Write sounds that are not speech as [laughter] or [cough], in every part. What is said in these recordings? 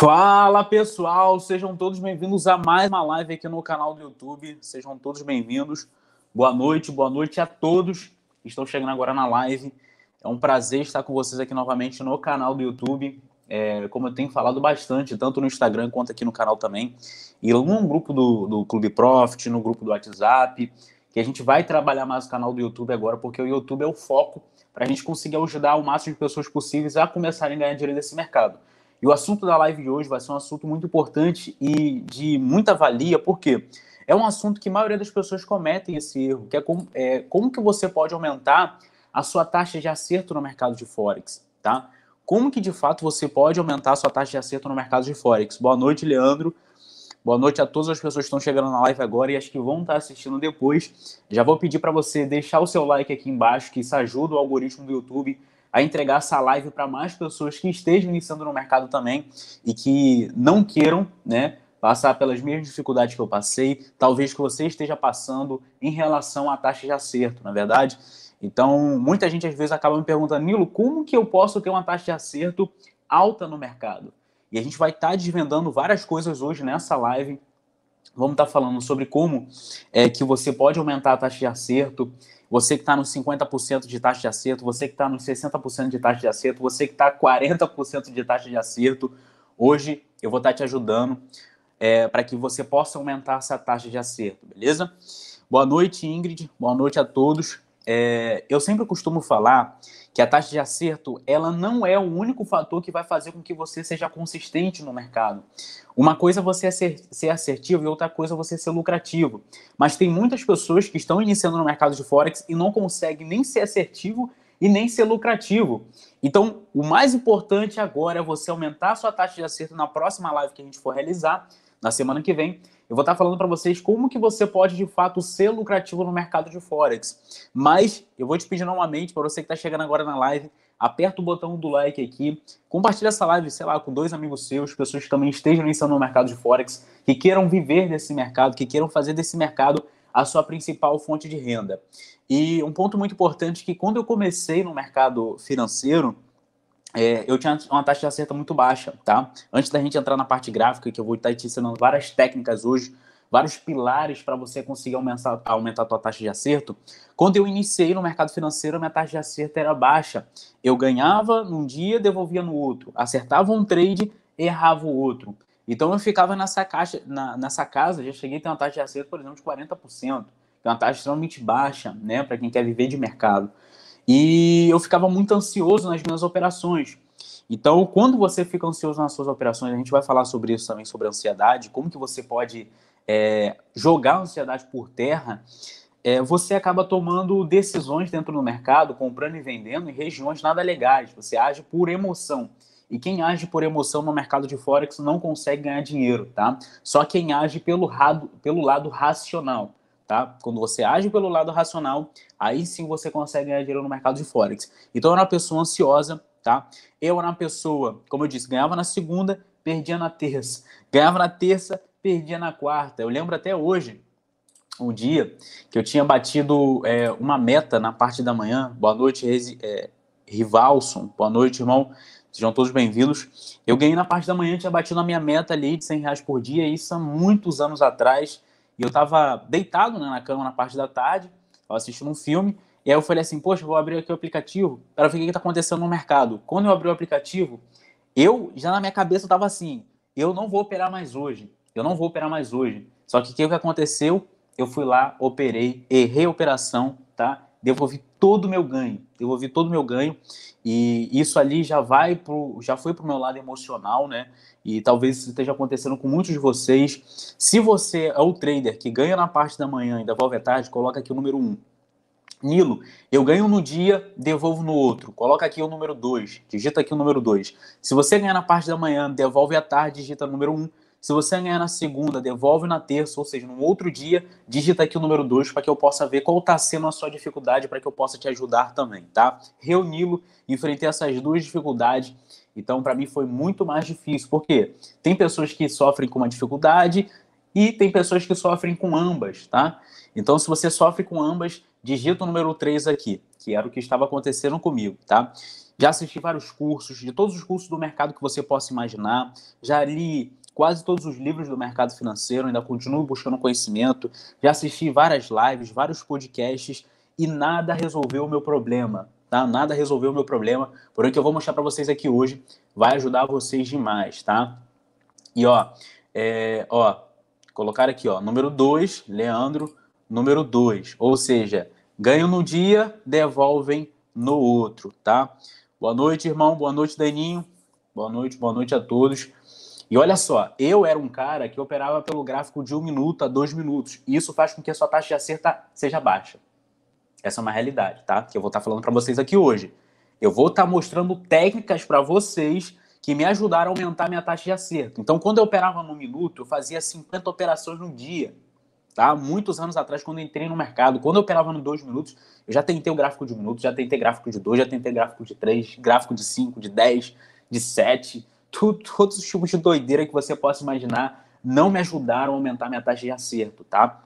Fala pessoal, sejam todos bem-vindos a mais uma live aqui no canal do YouTube. Sejam todos bem-vindos. Boa noite, boa noite a todos que estão chegando agora na live. É um prazer estar com vocês aqui novamente no canal do YouTube. É, como eu tenho falado bastante, tanto no Instagram quanto aqui no canal também, e no grupo do, do Clube Profit, no grupo do WhatsApp, que a gente vai trabalhar mais o canal do YouTube agora, porque o YouTube é o foco para a gente conseguir ajudar o máximo de pessoas possíveis a começarem a ganhar dinheiro nesse mercado. E o assunto da live de hoje vai ser um assunto muito importante e de muita valia, porque é um assunto que a maioria das pessoas cometem esse erro, que é como, é, como que você pode aumentar a sua taxa de acerto no mercado de Forex, tá? Como que, de fato, você pode aumentar a sua taxa de acerto no mercado de Forex? Boa noite, Leandro. Boa noite a todas as pessoas que estão chegando na live agora e as que vão estar assistindo depois. Já vou pedir para você deixar o seu like aqui embaixo, que isso ajuda o algoritmo do YouTube a entregar essa live para mais pessoas que estejam iniciando no mercado também e que não queiram, né, passar pelas mesmas dificuldades que eu passei, talvez que você esteja passando em relação à taxa de acerto, na é verdade. Então, muita gente às vezes acaba me perguntando, Nilo, como que eu posso ter uma taxa de acerto alta no mercado? E a gente vai estar tá desvendando várias coisas hoje nessa live Vamos estar tá falando sobre como é que você pode aumentar a taxa de acerto, você que está nos 50% de taxa de acerto, você que está nos 60% de taxa de acerto, você que está 40% de taxa de acerto. Hoje eu vou estar tá te ajudando é, para que você possa aumentar essa taxa de acerto, beleza? Boa noite, Ingrid. Boa noite a todos. É, eu sempre costumo falar que a taxa de acerto ela não é o único fator que vai fazer com que você seja consistente no mercado. Uma coisa é você ser assertivo e outra coisa é você ser lucrativo. Mas tem muitas pessoas que estão iniciando no mercado de Forex e não conseguem nem ser assertivo e nem ser lucrativo. Então, o mais importante agora é você aumentar a sua taxa de acerto na próxima live que a gente for realizar na semana que vem, eu vou estar falando para vocês como que você pode de fato ser lucrativo no mercado de forex. Mas eu vou te pedir novamente para você que está chegando agora na live, aperta o botão do like aqui, compartilha essa live, sei lá, com dois amigos seus, pessoas que também estejam iniciando no mercado de forex, que queiram viver desse mercado, que queiram fazer desse mercado a sua principal fonte de renda. E um ponto muito importante que quando eu comecei no mercado financeiro, é, eu tinha uma taxa de acerto muito baixa, tá? Antes da gente entrar na parte gráfica, que eu vou estar te ensinando várias técnicas hoje, vários pilares para você conseguir aumentar, aumentar a tua taxa de acerto. Quando eu iniciei no mercado financeiro, minha taxa de acerto era baixa. Eu ganhava num dia, devolvia no outro. Acertava um trade, errava o outro. Então eu ficava nessa, caixa, na, nessa casa, já cheguei a ter uma taxa de acerto, por exemplo, de 40%, que é uma taxa extremamente baixa, né, para quem quer viver de mercado. E eu ficava muito ansioso nas minhas operações. Então, quando você fica ansioso nas suas operações, a gente vai falar sobre isso também, sobre ansiedade, como que você pode é, jogar a ansiedade por terra, é, você acaba tomando decisões dentro do mercado, comprando e vendendo em regiões nada legais. Você age por emoção. E quem age por emoção no mercado de Forex não consegue ganhar dinheiro, tá? Só quem age pelo, pelo lado racional. Tá? Quando você age pelo lado racional, aí sim você consegue ganhar dinheiro no mercado de Forex. Então eu era uma pessoa ansiosa, tá? Eu era uma pessoa, como eu disse, ganhava na segunda, perdia na terça. Ganhava na terça, perdia na quarta. Eu lembro até hoje, um dia, que eu tinha batido é, uma meta na parte da manhã. Boa noite, Rezi, é, Rivalson. Boa noite, irmão. Sejam todos bem-vindos. Eu ganhei na parte da manhã, tinha batido a minha meta ali de 100 reais por dia, isso há muitos anos atrás e eu estava deitado né, na cama na parte da tarde, assistindo um filme, e aí eu falei assim, poxa, vou abrir aqui o aplicativo para ver o que está acontecendo no mercado. Quando eu abri o aplicativo, eu já na minha cabeça estava assim, eu não vou operar mais hoje, eu não vou operar mais hoje. Só que o que aconteceu? Eu fui lá, operei, errei a operação, tá? Devolvi todo o meu ganho. eu Devolvi todo o meu ganho. E isso ali já vai pro, já foi pro meu lado emocional, né? E talvez isso esteja acontecendo com muitos de vocês. Se você é o trader que ganha na parte da manhã e devolve à tarde, coloca aqui o número 1. Um. Nilo, eu ganho no dia, devolvo no outro. Coloca aqui o número 2, digita aqui o número 2. Se você ganha na parte da manhã, devolve à tarde, digita o número 1. Um. Se você ganhar na segunda, devolve na terça, ou seja, no outro dia, digita aqui o número 2 para que eu possa ver qual está sendo a sua dificuldade, para que eu possa te ajudar também, tá? Reuni-lo, enfrentei essas duas dificuldades. Então, para mim foi muito mais difícil, porque tem pessoas que sofrem com uma dificuldade e tem pessoas que sofrem com ambas, tá? Então, se você sofre com ambas, digita o número 3 aqui, que era o que estava acontecendo comigo, tá? Já assisti vários cursos, de todos os cursos do mercado que você possa imaginar, já li quase todos os livros do mercado financeiro, ainda continuo buscando conhecimento, já assisti várias lives, vários podcasts e nada resolveu o meu problema, tá? Nada resolveu o meu problema, porém o que eu vou mostrar para vocês aqui hoje vai ajudar vocês demais, tá? E ó, é, ó, colocar aqui, ó, número 2, Leandro, número 2, ou seja, ganham no dia, devolvem no outro, tá? Boa noite, irmão, boa noite, Daninho. Boa noite, boa noite a todos. E olha só, eu era um cara que operava pelo gráfico de um minuto a dois minutos. E isso faz com que a sua taxa de acerto tá, seja baixa. Essa é uma realidade, tá? Que eu vou estar tá falando para vocês aqui hoje. Eu vou estar tá mostrando técnicas para vocês que me ajudaram a aumentar minha taxa de acerto. Então, quando eu operava no minuto, eu fazia 50 operações no dia. Tá? Muitos anos atrás, quando eu entrei no mercado, quando eu operava no 2 minutos, eu já tentei o gráfico de um minuto, já tentei gráfico de 2, já tentei gráfico de 3, gráfico de 5, de 10, de 7 todos os tipos de doideira que você possa imaginar não me ajudaram a aumentar minha taxa de acerto, tá?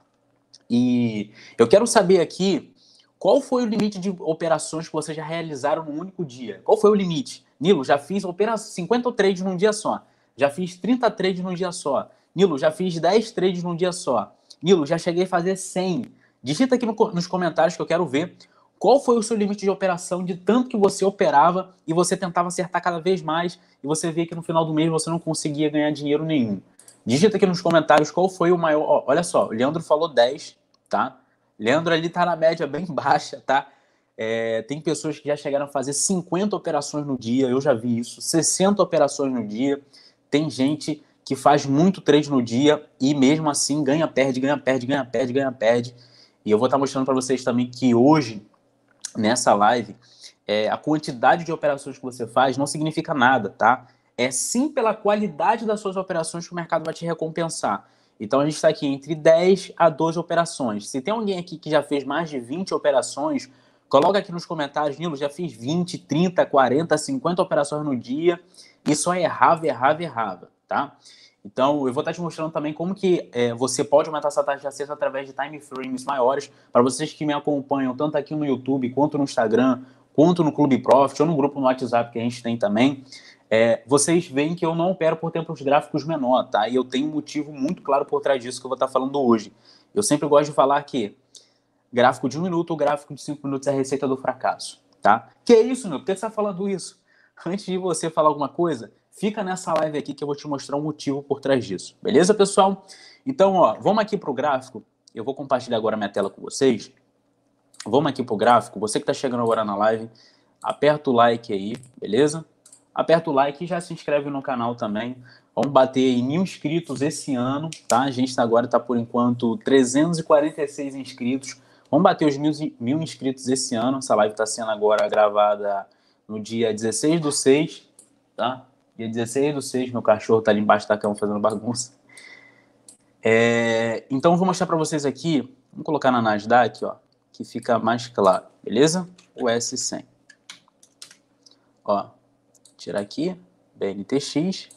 E eu quero saber aqui qual foi o limite de operações que vocês já realizaram num único dia. Qual foi o limite? Nilo, já fiz 50 trades num dia só. Já fiz 30 trades num dia só. Nilo, já fiz 10 trades num dia só. Nilo, já cheguei a fazer 100. Digita aqui no, nos comentários que eu quero ver qual foi o seu limite de operação, de tanto que você operava e você tentava acertar cada vez mais e você via que no final do mês você não conseguia ganhar dinheiro nenhum. Digita aqui nos comentários qual foi o maior. Ó, olha só, Leandro falou 10, tá? Leandro ali tá na média bem [laughs] baixa, tá? É, tem pessoas que já chegaram a fazer 50 operações no dia, eu já vi isso, 60 operações no dia. Tem gente que faz muito trade no dia e mesmo assim ganha, perde, ganha, perde, ganha, perde, ganha, perde. E eu vou estar tá mostrando para vocês também que hoje nessa live, é, a quantidade de operações que você faz não significa nada, tá? É sim pela qualidade das suas operações que o mercado vai te recompensar. Então a gente está aqui entre 10 a 12 operações. Se tem alguém aqui que já fez mais de 20 operações, coloca aqui nos comentários, Nilo, já fiz 20, 30, 40, 50 operações no dia e só é errava, errava, errava, tá? Então, eu vou estar te mostrando também como que é, você pode aumentar essa taxa de acesso através de time frames maiores. Para vocês que me acompanham, tanto aqui no YouTube, quanto no Instagram, quanto no Clube Profit, ou no grupo no WhatsApp que a gente tem também, é, vocês veem que eu não opero por tempos gráficos menor, tá? E eu tenho um motivo muito claro por trás disso que eu vou estar falando hoje. Eu sempre gosto de falar que gráfico de um minuto ou gráfico de cinco minutos é a receita do fracasso, tá? Que é isso, meu? Por que você está falando isso? Antes de você falar alguma coisa, Fica nessa live aqui que eu vou te mostrar um motivo por trás disso. Beleza, pessoal? Então, ó, vamos aqui para o gráfico. Eu vou compartilhar agora minha tela com vocês. Vamos aqui para o gráfico. Você que está chegando agora na live, aperta o like aí, beleza? Aperta o like e já se inscreve no canal também. Vamos bater em mil inscritos esse ano, tá? A gente tá agora está, por enquanto, 346 inscritos. Vamos bater os mil, mil inscritos esse ano. Essa live está sendo agora gravada no dia 16 do 6, tá? Dia 16 do 6, meu cachorro tá ali embaixo da cama fazendo bagunça. É, então, vou mostrar para vocês aqui. Vamos colocar na Nasdaq, ó, que fica mais claro, beleza? O S100. Ó, tirar aqui, BNTX,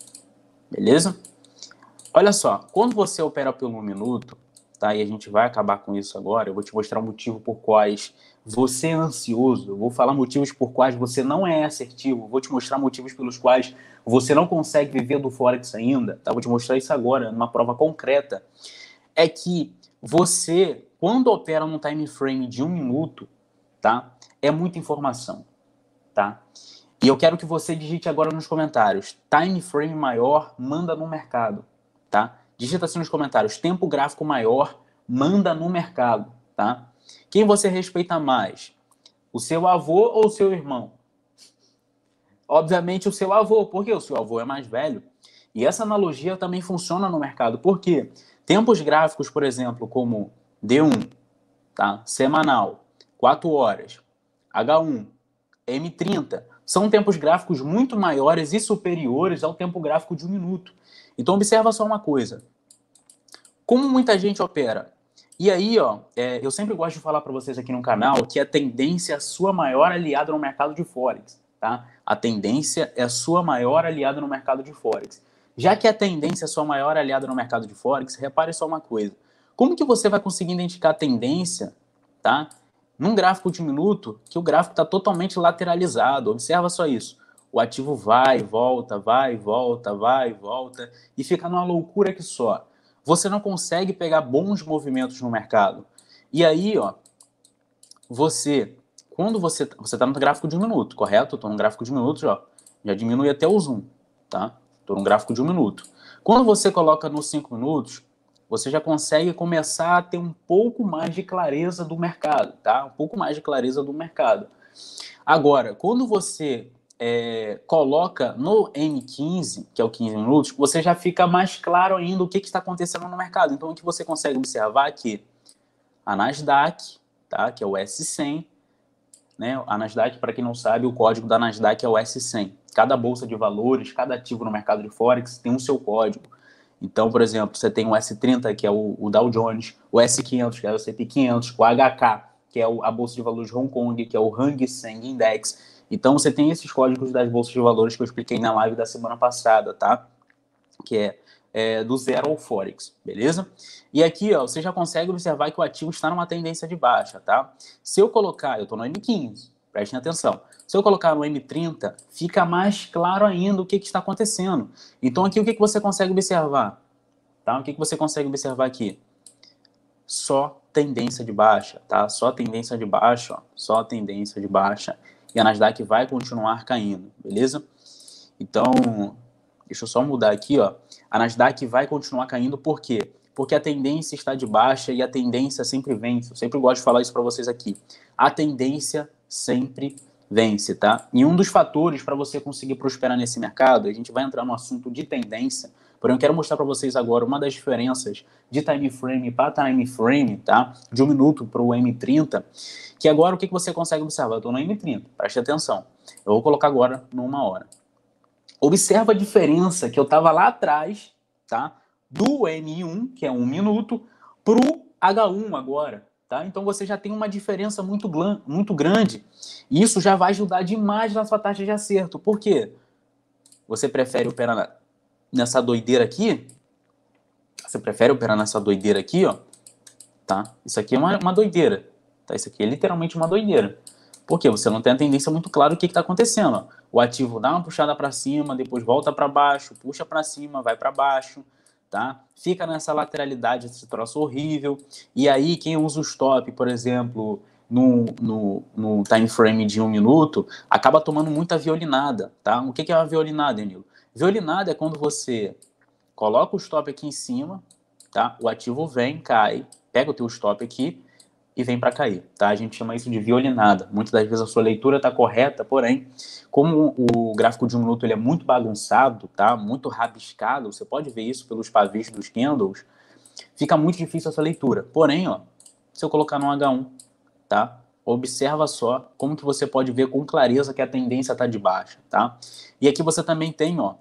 beleza? Olha só, quando você opera pelo minuto, tá? E a gente vai acabar com isso agora. Eu vou te mostrar o motivo por quais você é ansioso. Eu vou falar motivos por quais você não é assertivo. vou te mostrar motivos pelos quais você não consegue viver do Forex ainda, tá? Vou te mostrar isso agora, numa prova concreta. É que você, quando opera num time frame de um minuto, tá? É muita informação, tá? E eu quero que você digite agora nos comentários. Time frame maior, manda no mercado, tá? Digita assim nos comentários. Tempo gráfico maior, manda no mercado, tá? Quem você respeita mais? O seu avô ou o seu irmão? obviamente, o seu avô, porque o seu avô é mais velho. E essa analogia também funciona no mercado, porque tempos gráficos, por exemplo, como D1, tá? semanal, 4 horas, H1, M30, são tempos gráficos muito maiores e superiores ao tempo gráfico de um minuto. Então, observa só uma coisa. Como muita gente opera? E aí, ó, é, eu sempre gosto de falar para vocês aqui no canal que a tendência é a sua maior aliada no mercado de Forex. Tá? A tendência é a sua maior aliada no mercado de Forex. Já que a tendência é a sua maior aliada no mercado de Forex, repare só uma coisa. Como que você vai conseguir identificar a tendência tá? num gráfico de minuto que o gráfico está totalmente lateralizado? Observa só isso. O ativo vai, volta, vai, volta, vai, volta e fica numa loucura que só. Você não consegue pegar bons movimentos no mercado. E aí, ó, você quando você tá, você está no gráfico de um minuto, correto? Estou no gráfico de um minuto, já, já diminui até o zoom, tá? Estou no gráfico de um minuto. Quando você coloca nos cinco minutos, você já consegue começar a ter um pouco mais de clareza do mercado, tá? Um pouco mais de clareza do mercado. Agora, quando você é, coloca no M15, que é o 15 minutos, você já fica mais claro ainda o que, que está acontecendo no mercado. Então, o que você consegue observar aqui? A Nasdaq, tá? que é o S100, né? A Nasdaq, para quem não sabe, o código da Nasdaq é o S100. Cada bolsa de valores, cada ativo no mercado de Forex tem o um seu código. Então, por exemplo, você tem o S30, que é o, o Dow Jones, o S500, que é o S&P 500, o HK, que é o, a Bolsa de Valores de Hong Kong, que é o Hang Seng Index. Então, você tem esses códigos das bolsas de valores que eu expliquei na live da semana passada, tá? Que é é, do zero ao Forex, beleza? E aqui, ó, você já consegue observar que o ativo está numa tendência de baixa, tá? Se eu colocar, eu estou no M15, prestem atenção. Se eu colocar no M30, fica mais claro ainda o que, que está acontecendo. Então aqui, o que, que você consegue observar? Tá? O que, que você consegue observar aqui? Só tendência de baixa, tá? Só tendência de baixa, ó. Só tendência de baixa. E a Nasdaq vai continuar caindo, beleza? Então, deixa eu só mudar aqui, ó. A Nasdaq vai continuar caindo, por quê? Porque a tendência está de baixa e a tendência sempre vence. Eu sempre gosto de falar isso para vocês aqui. A tendência sempre vence, tá? E um dos fatores para você conseguir prosperar nesse mercado, a gente vai entrar no assunto de tendência, porém eu quero mostrar para vocês agora uma das diferenças de time frame para time frame, tá? De um minuto para o M30, que agora o que, você consegue observar? Eu estou no M30, preste atenção. Eu vou colocar agora numa hora. Observa a diferença que eu estava lá atrás, tá? Do M1, que é um minuto, pro H1 agora, tá? Então você já tem uma diferença muito, muito grande. E isso já vai ajudar demais na sua taxa de acerto. Por quê? Você prefere operar nessa doideira aqui? Você prefere operar nessa doideira aqui, ó? Tá? Isso aqui é uma, uma doideira. Tá? Isso aqui é literalmente uma doideira. Por quê? Você não tem a tendência muito clara do que está acontecendo. Ó o ativo dá uma puxada para cima, depois volta para baixo, puxa para cima, vai para baixo, tá? Fica nessa lateralidade, esse troço horrível. E aí, quem usa o stop, por exemplo, no, no, no time frame de um minuto, acaba tomando muita violinada, tá? O que, que é uma violinada, Danilo? Violinada é quando você coloca o stop aqui em cima, tá? O ativo vem, cai, pega o teu stop aqui, e vem para cair, tá? A gente chama isso de violinada. Muitas das vezes a sua leitura está correta, porém, como o gráfico de um minuto ele é muito bagunçado, tá? Muito rabiscado, você pode ver isso pelos pavis dos candles, fica muito difícil a sua leitura. Porém, ó, se eu colocar no H1, tá? Observa só como que você pode ver com clareza que a tendência está de baixa, tá? E aqui você também tem, ó,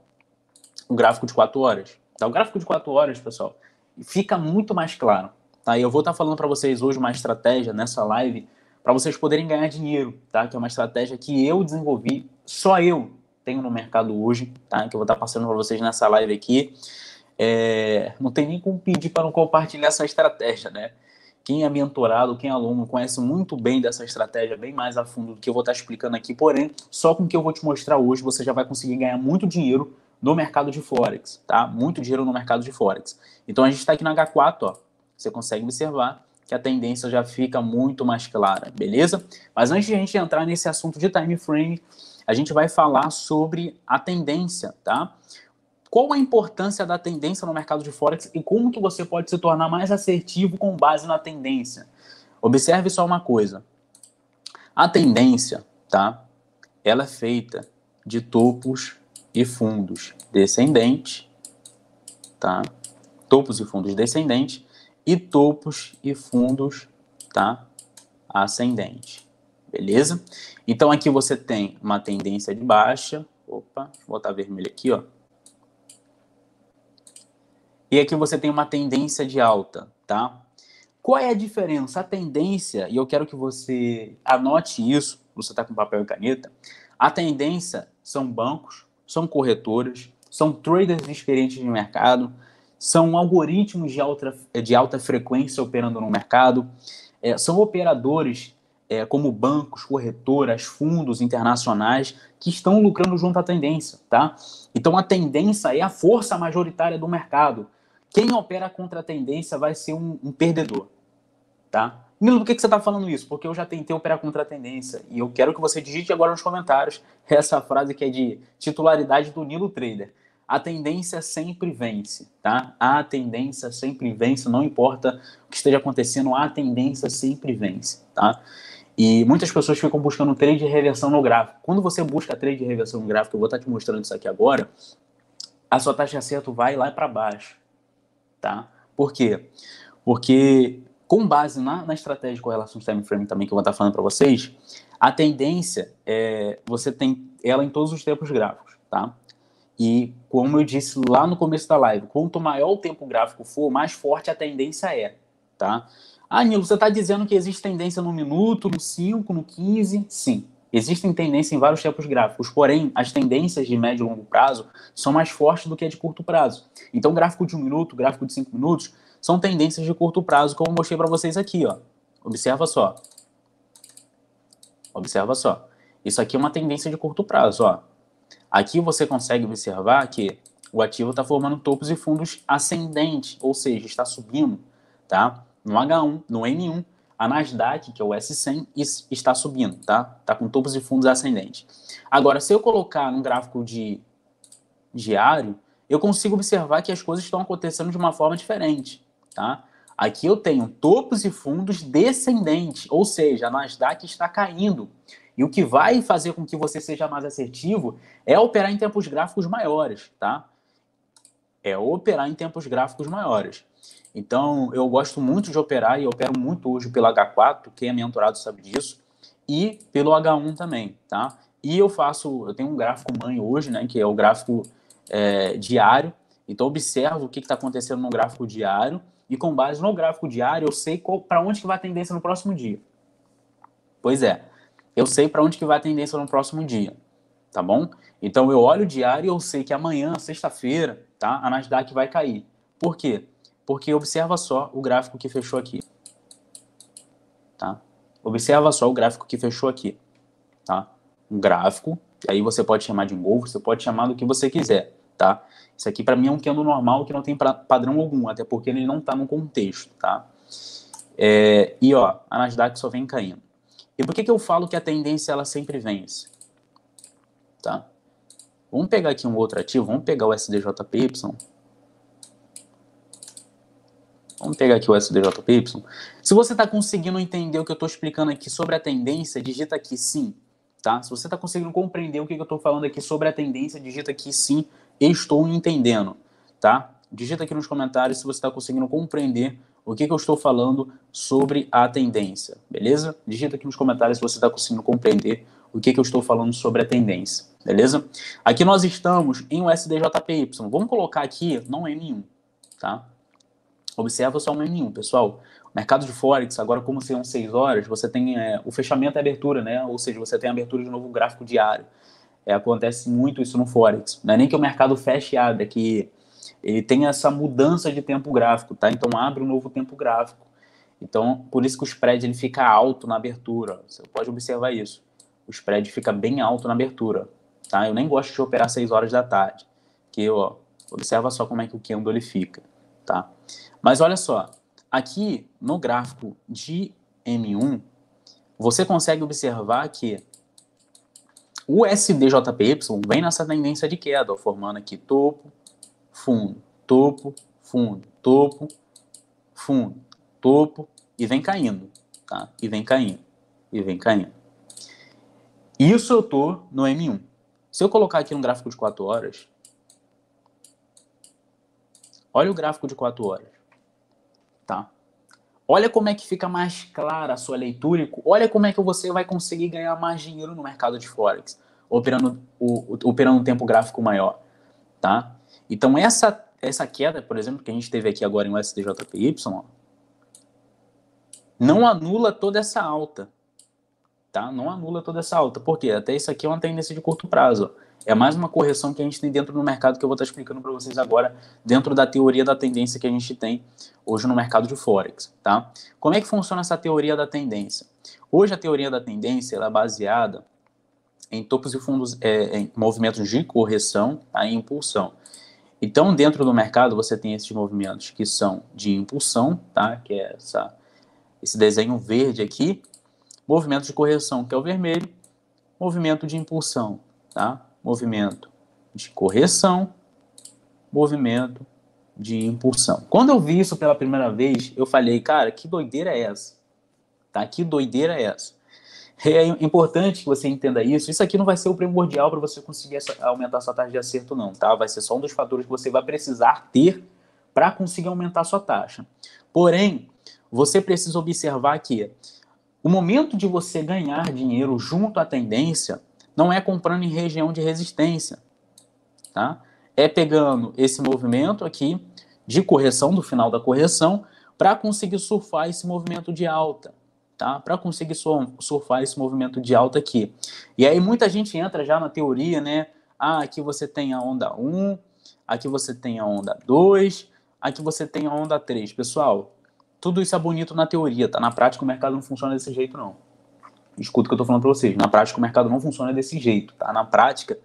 o um gráfico de 4 horas. Tá? O gráfico de 4 horas, pessoal, fica muito mais claro, Tá? E eu vou estar tá falando para vocês hoje uma estratégia nessa live para vocês poderem ganhar dinheiro, tá? Que é uma estratégia que eu desenvolvi, só eu tenho no mercado hoje, tá? Que eu vou estar tá passando para vocês nessa live aqui. É, não tem nem como pedir para não compartilhar essa estratégia, né? Quem é mentorado, quem é aluno, conhece muito bem dessa estratégia, bem mais a fundo do que eu vou estar tá explicando aqui. Porém, só com o que eu vou te mostrar hoje, você já vai conseguir ganhar muito dinheiro no mercado de Forex, tá? Muito dinheiro no mercado de Forex. Então, a gente está aqui na H4, ó você consegue observar que a tendência já fica muito mais clara, beleza? Mas antes de a gente entrar nesse assunto de time frame, a gente vai falar sobre a tendência, tá? Qual a importância da tendência no mercado de forex e como que você pode se tornar mais assertivo com base na tendência? Observe só uma coisa. A tendência, tá? Ela é feita de topos e fundos descendentes, tá? Topos e fundos descendentes e topos e fundos, tá? Ascendente. Beleza? Então aqui você tem uma tendência de baixa. Opa, vou botar vermelho aqui, ó. E aqui você tem uma tendência de alta, tá? Qual é a diferença? A tendência, e eu quero que você anote isso, você tá com papel e caneta, a tendência são bancos, são corretoras, são traders experientes de mercado, são algoritmos de alta, de alta frequência operando no mercado, é, são operadores é, como bancos, corretoras, fundos internacionais que estão lucrando junto à tendência, tá? Então a tendência é a força majoritária do mercado. Quem opera contra a tendência vai ser um, um perdedor, tá? Nilo, por que, que você está falando isso? Porque eu já tentei operar contra a tendência e eu quero que você digite agora nos comentários essa frase que é de titularidade do Nilo Trader a tendência sempre vence, tá? A tendência sempre vence, não importa o que esteja acontecendo, a tendência sempre vence, tá? E muitas pessoas ficam buscando trade de reversão no gráfico. Quando você busca trade de reversão no gráfico, eu vou estar te mostrando isso aqui agora, a sua taxa de acerto vai lá para baixo, tá? Por quê? Porque com base na, na estratégia de correlação time frame também que eu vou estar falando para vocês, a tendência é você tem ela em todos os tempos gráficos, tá? E como eu disse lá no começo da live, quanto maior o tempo gráfico for, mais forte a tendência é, tá? Ah, Nilo, você está dizendo que existe tendência no minuto, no 5, no 15? Sim, existem tendências em vários tempos gráficos, porém, as tendências de médio e longo prazo são mais fortes do que as de curto prazo. Então, gráfico de um minuto, gráfico de cinco minutos, são tendências de curto prazo, como eu mostrei para vocês aqui, ó. Observa só. Observa só. Isso aqui é uma tendência de curto prazo, ó. Aqui você consegue observar que o ativo está formando topos e fundos ascendentes, ou seja, está subindo, tá? No H1, no N1, a Nasdaq, que é o S100, está subindo, tá? Está com topos e fundos ascendentes. Agora, se eu colocar num gráfico de diário, eu consigo observar que as coisas estão acontecendo de uma forma diferente, tá? Aqui eu tenho topos e fundos descendentes, ou seja, a Nasdaq está caindo. E o que vai fazer com que você seja mais assertivo é operar em tempos gráficos maiores, tá? É operar em tempos gráficos maiores. Então, eu gosto muito de operar e opero muito hoje pelo H4, quem é mentorado sabe disso, e pelo H1 também, tá? E eu faço, eu tenho um gráfico mãe hoje, né, que é o gráfico é, diário, então observo o que está acontecendo no gráfico diário, e com base no gráfico diário eu sei para onde que vai a tendência no próximo dia. Pois é, eu sei para onde que vai a tendência no próximo dia, tá bom? Então eu olho o diário e eu sei que amanhã, sexta-feira, tá? A Nasdaq vai cair. Por quê? Porque observa só o gráfico que fechou aqui. Tá? Observa só o gráfico que fechou aqui, tá? Um gráfico, aí você pode chamar de engolfo, você pode chamar do que você quiser, tá? Isso aqui para mim é um candle normal que não tem padrão algum, até porque ele não está no contexto, tá? É, e ó, a Nasdaq só vem caindo. E por que, que eu falo que a tendência ela sempre vence? Assim? Tá? Vamos pegar aqui um outro ativo, vamos pegar o SDJPY. Vamos pegar aqui o SDJPY. Se você está conseguindo entender o que eu estou explicando aqui sobre a tendência, digita aqui sim. Tá? Se você está conseguindo compreender o que, que eu estou falando aqui sobre a tendência, digita aqui sim, estou entendendo. Tá? Digita aqui nos comentários se você está conseguindo compreender o que, que eu estou falando sobre a tendência, beleza? Digita aqui nos comentários se você está conseguindo compreender o que, que eu estou falando sobre a tendência, beleza? Aqui nós estamos em um SDJPY. Vamos colocar aqui não é nenhum, tá? Observa só um nenhum, pessoal. Mercado de Forex, agora como são 6 horas, você tem é, o fechamento e é abertura, né? Ou seja, você tem abertura de novo gráfico diário. É, acontece muito isso no Forex. Não é nem que o mercado feche e abra, é que ele tem essa mudança de tempo gráfico, tá? Então abre um novo tempo gráfico. Então, por isso que o spread ele fica alto na abertura. Você pode observar isso. O spread fica bem alto na abertura, tá? Eu nem gosto de operar 6 horas da tarde, que ó, observa só como é que o candle ele fica, tá? Mas olha só, aqui no gráfico de M1, você consegue observar que o SDJPY vem nessa tendência de queda, ó, formando aqui topo, fundo, topo, fundo, topo, fundo, topo e vem caindo, tá? E vem caindo, e vem caindo. Isso eu tô no M1. Se eu colocar aqui um gráfico de 4 horas, olha o gráfico de 4 horas, tá? Olha como é que fica mais clara a sua leitura, olha como é que você vai conseguir ganhar mais dinheiro no mercado de Forex, operando o, operando um tempo gráfico maior, tá? Então, essa, essa queda, por exemplo, que a gente teve aqui agora em USDJPY, não anula toda essa alta. Tá? Não anula toda essa alta. Por quê? Até isso aqui é uma tendência de curto prazo. É mais uma correção que a gente tem dentro do mercado que eu vou estar explicando para vocês agora, dentro da teoria da tendência que a gente tem hoje no mercado de Forex, tá? Como é que funciona essa teoria da tendência? Hoje a teoria da tendência é baseada em topos e fundos, é, em movimentos de correção tá? e impulsão. Então, dentro do mercado, você tem esses movimentos que são de impulsão, tá? que é essa, esse desenho verde aqui, movimento de correção, que é o vermelho, movimento de impulsão, tá? movimento de correção, movimento de impulsão. Quando eu vi isso pela primeira vez, eu falei, cara, que doideira é essa? Tá? Que doideira é essa? É, é importante que você entenda isso. Isso aqui não vai ser o primordial para você conseguir aumentar sua taxa de acerto, não, tá? Vai ser só um dos fatores que você vai precisar ter para conseguir aumentar sua taxa. Porém, você precisa observar que o momento de você ganhar dinheiro junto à tendência não é comprando em região de resistência, tá? É pegando esse movimento aqui de correção do final da correção para conseguir surfar esse movimento de alta tá? Para conseguir surfar esse movimento de alta aqui. E aí muita gente entra já na teoria, né? Ah, aqui você tem a onda 1, aqui você tem a onda 2, aqui você tem a onda 3. Pessoal, tudo isso é bonito na teoria, tá? Na prática o mercado não funciona desse jeito não. Escuta o que eu tô falando para vocês. Na prática o mercado não funciona desse jeito, tá? Na prática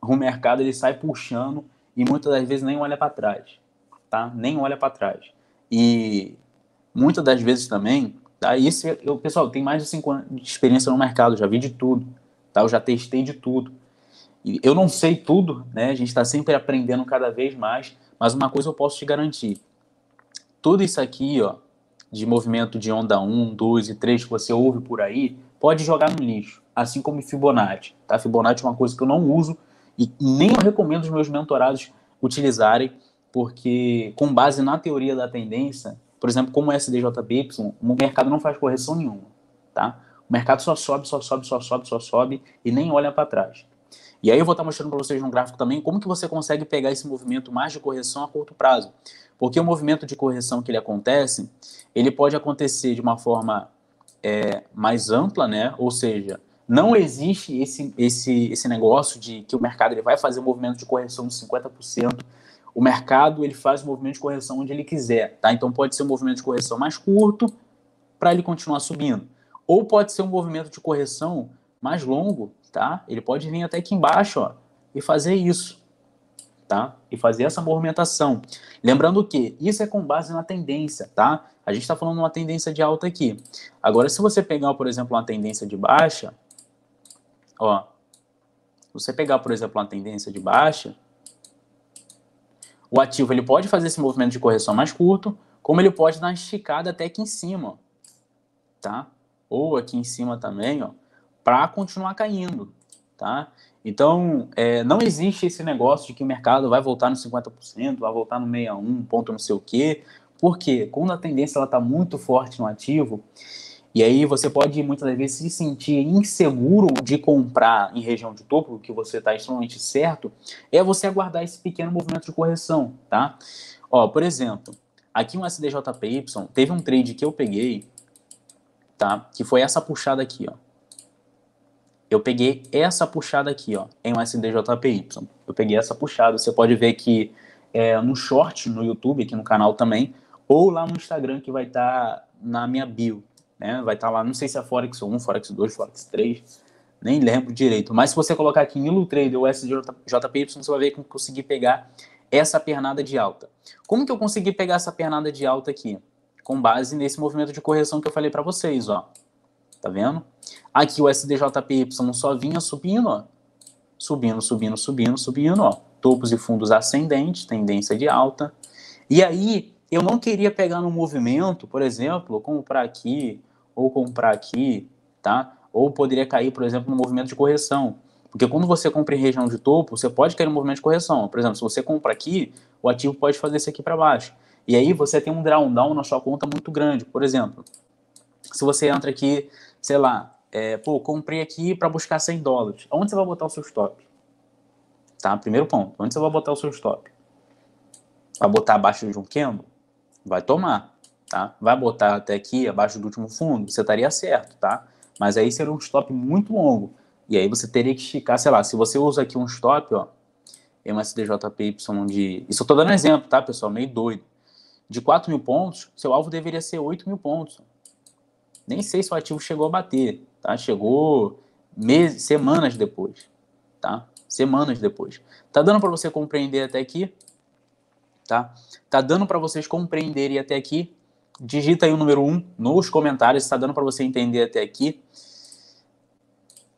o mercado ele sai puxando e muitas das vezes nem olha para trás, tá? Nem olha para trás. E muitas das vezes também Aí esse, eu, pessoal, tem mais de 5 anos de experiência no mercado, já vi de tudo, tá? Eu já testei de tudo. E eu não sei tudo, né? A gente está sempre aprendendo cada vez mais, mas uma coisa eu posso te garantir. Tudo isso aqui, ó, de movimento de onda 1, 2 e 3 que você ouve por aí, pode jogar no lixo, assim como Fibonacci, tá? Fibonacci é uma coisa que eu não uso e nem eu recomendo os meus mentorados utilizarem, porque com base na teoria da tendência, por exemplo, como o SDJBY, o mercado não faz correção nenhuma, tá? O mercado só sobe, só sobe, só sobe, só sobe e nem olha para trás. E aí eu vou estar tá mostrando para vocês num gráfico também como que você consegue pegar esse movimento mais de correção a curto prazo. Porque o movimento de correção que ele acontece, ele pode acontecer de uma forma é, mais ampla, né? Ou seja, não existe esse, esse, esse negócio de que o mercado ele vai fazer um movimento de correção de 50%, o mercado ele faz o movimento de correção onde ele quiser, tá? Então pode ser um movimento de correção mais curto para ele continuar subindo, ou pode ser um movimento de correção mais longo, tá? Ele pode vir até aqui embaixo, ó, e fazer isso, tá? E fazer essa movimentação. Lembrando que isso é com base na tendência, tá? A gente está falando de uma tendência de alta aqui. Agora, se você pegar, por exemplo, uma tendência de baixa, ó, se você pegar, por exemplo, uma tendência de baixa, o ativo ele pode fazer esse movimento de correção mais curto, como ele pode dar uma esticada até aqui em cima, tá? Ou aqui em cima também, ó, para continuar caindo, tá? Então, é, não existe esse negócio de que o mercado vai voltar no 50%, vai voltar no 61, ponto não sei o quê, porque quando a tendência está muito forte no ativo, e aí você pode muitas vezes se sentir inseguro de comprar em região de topo, que você está extremamente certo, é você aguardar esse pequeno movimento de correção, tá? Ó, por exemplo, aqui um SDJPY, teve um trade que eu peguei, tá? Que foi essa puxada aqui, ó. Eu peguei essa puxada aqui, ó, em um SDJPY. Eu peguei essa puxada, você pode ver que é, no short no YouTube, aqui no canal também, ou lá no Instagram que vai estar tá na minha bio, né? Vai estar tá lá, não sei se é Forex 1, Forex 2, Forex 3, nem lembro direito. Mas se você colocar aqui em Illutrader ou SJPY, você vai ver que eu consegui pegar essa pernada de alta. Como que eu consegui pegar essa pernada de alta aqui? Com base nesse movimento de correção que eu falei para vocês, ó. Tá vendo? Aqui o SDJPY só vinha subindo, ó. Subindo, subindo, subindo, subindo, ó. Topos e fundos ascendentes, tendência de alta. E aí, eu não queria pegar no movimento, por exemplo, comprar aqui ou comprar aqui, tá? Ou poderia cair, por exemplo, no movimento de correção. Porque quando você compra em região de topo, você pode cair no movimento de correção. Por exemplo, se você compra aqui, o ativo pode fazer isso aqui para baixo. E aí você tem um drawdown na sua conta muito grande. Por exemplo, se você entra aqui, sei lá, é, pô, comprei aqui para buscar 100 dólares. Onde você vai botar o seu stop? Tá? Primeiro ponto. Onde você vai botar o seu stop? Vai botar abaixo de um candle? Vai tomar tá? Vai botar até aqui, abaixo do último fundo, você estaria certo, tá? Mas aí seria um stop muito longo. E aí você teria que esticar, sei lá, se você usa aqui um stop, ó, MSDJPY de... Isso eu tô dando exemplo, tá, pessoal? Meio doido. De 4 mil pontos, seu alvo deveria ser 8 mil pontos. Nem sei se o ativo chegou a bater, tá? Chegou meses, semanas depois, tá? Semanas depois. Tá dando para você compreender até aqui? Tá? Tá dando para vocês compreenderem até aqui digita aí o número 1 um nos comentários, está dando para você entender até aqui.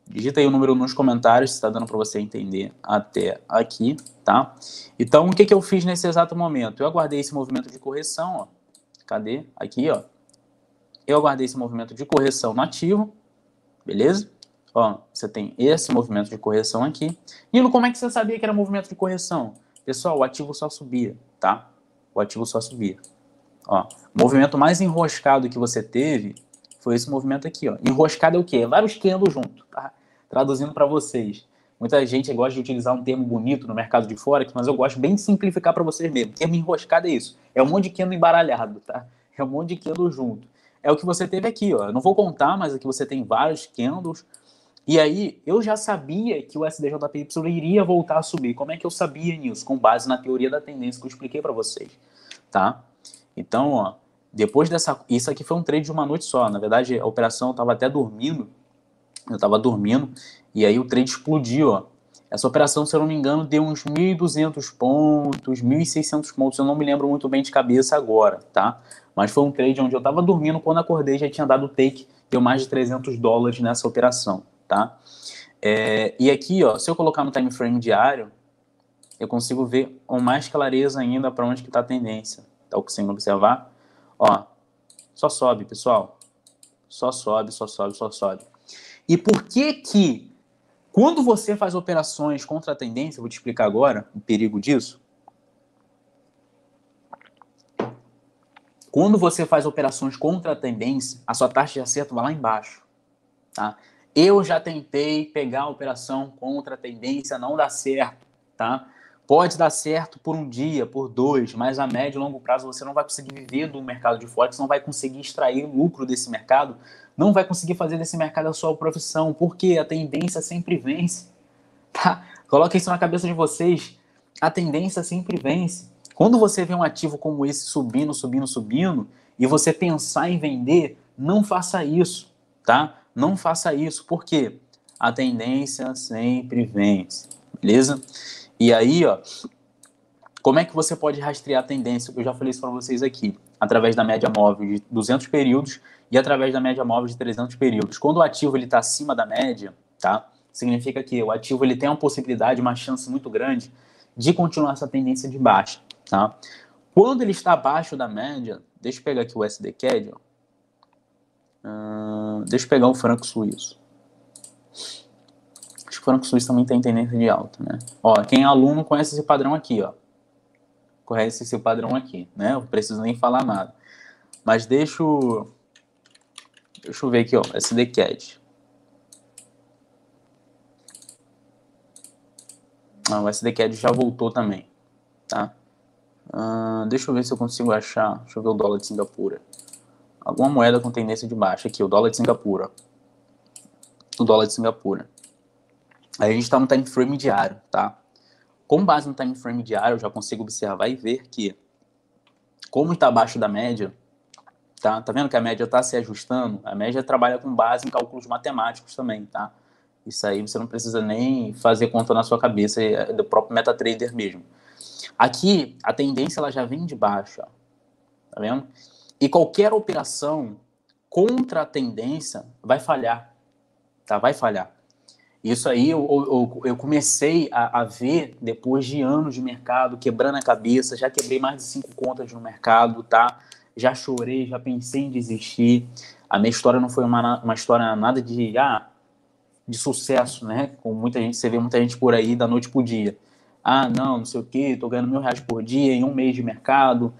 Digita aí o número nos comentários, está dando para você entender até aqui, tá? Então, o que, que eu fiz nesse exato momento? Eu aguardei esse movimento de correção, ó. Cadê? Aqui, ó. Eu aguardei esse movimento de correção nativo, beleza? Ó, você tem esse movimento de correção aqui. Nilo, como é que você sabia que era movimento de correção? Pessoal, o ativo só subia, tá? O ativo só subia. Ó, o movimento mais enroscado que você teve foi esse movimento aqui, ó. Enroscado é o quê? É vários quilos junto, tá? Traduzindo para vocês. Muita gente gosta de utilizar um termo bonito no mercado de forex, mas eu gosto bem de simplificar para vocês mesmo. O termo enroscado é isso. É um monte de quilo embaralhado, tá? É um monte de quilo junto. É o que você teve aqui, ó. Eu não vou contar, mas aqui você tem vários candles. E aí, eu já sabia que o SDJPY iria voltar a subir. Como é que eu sabia nisso? Com base na teoria da tendência que eu expliquei para vocês, tá? Então, ó, depois dessa. Isso aqui foi um trade de uma noite só. Na verdade, a operação eu estava até dormindo. Eu estava dormindo. E aí o trade explodiu. Ó. Essa operação, se eu não me engano, deu uns 1.200 pontos, 1.600 pontos. Eu não me lembro muito bem de cabeça agora, tá? Mas foi um trade onde eu estava dormindo. Quando acordei, já tinha dado take. Deu mais de 300 dólares nessa operação, tá? É, e aqui, ó, se eu colocar no time frame diário, eu consigo ver com mais clareza ainda para onde que está a tendência. Tá conseguindo observar? Ó, só sobe, pessoal. Só sobe, só sobe, só sobe. E por que que quando você faz operações contra a tendência, eu vou te explicar agora o perigo disso. Quando você faz operações contra a tendência, a sua taxa de acerto vai lá embaixo. Tá? Eu já tentei pegar a operação contra a tendência, não dá certo. Tá? Pode dar certo por um dia, por dois, mas a médio e longo prazo você não vai conseguir viver do mercado de Forex, não vai conseguir extrair lucro desse mercado, não vai conseguir fazer desse mercado a sua profissão, porque a tendência sempre vence. Tá? isso na cabeça de vocês. A tendência sempre vence. Quando você vê um ativo como esse subindo, subindo, subindo, e você pensar em vender, não faça isso, tá? Não faça isso, porque a tendência sempre vence, beleza? E aí, ó, como é que você pode rastrear a tendência? Eu já falei isso para vocês aqui, através da média móvel de 200 períodos e através da média móvel de 300 períodos. Quando o ativo ele está acima da média, tá? Significa que o ativo ele tem uma possibilidade, uma chance muito grande de continuar essa tendência de baixa, tá? Quando ele está abaixo da média, deixa eu pegar aqui o SDCAD, ó. Uh, deixa eu pegar o um franco suíço. Os franco-suíços também têm tendência de alta, né? Ó, quem é aluno conhece esse padrão aqui, ó. Conhece esse padrão aqui, né? Eu preciso nem falar nada. Mas deixa Deixa eu ver aqui, ó, SDCAD. Ah, o SDCAD já voltou também, tá? Uh, deixa eu ver se eu consigo achar. Deixa eu ver o dólar de Singapura. Alguma moeda com tendência de baixa. Aqui, o dólar de Singapura. O dólar de Singapura. A gente está no time frame diário, tá? Com base no time frame diário, eu já consigo observar e ver que, como está abaixo da média, tá? Tá vendo que a média está se ajustando? A média trabalha com base em cálculos matemáticos também, tá? Isso aí você não precisa nem fazer conta na sua cabeça é, é do próprio MetaTrader mesmo. Aqui, a tendência ela já vem de baixo, ó. tá vendo? E qualquer operação contra a tendência vai falhar, tá? Vai falhar. Isso aí eu, eu, eu comecei a, a, ver depois de anos de mercado, quebrando a cabeça, já quebrei mais de cinco contas no mercado, tá? Já chorei, já pensei em desistir. A minha história não foi uma, uma história nada de, ah, de sucesso, né? Com muita gente, você vê muita gente por aí da noite pro dia. Ah, não, não sei o quê, tô ganhando mil reais por dia em um mês de mercado.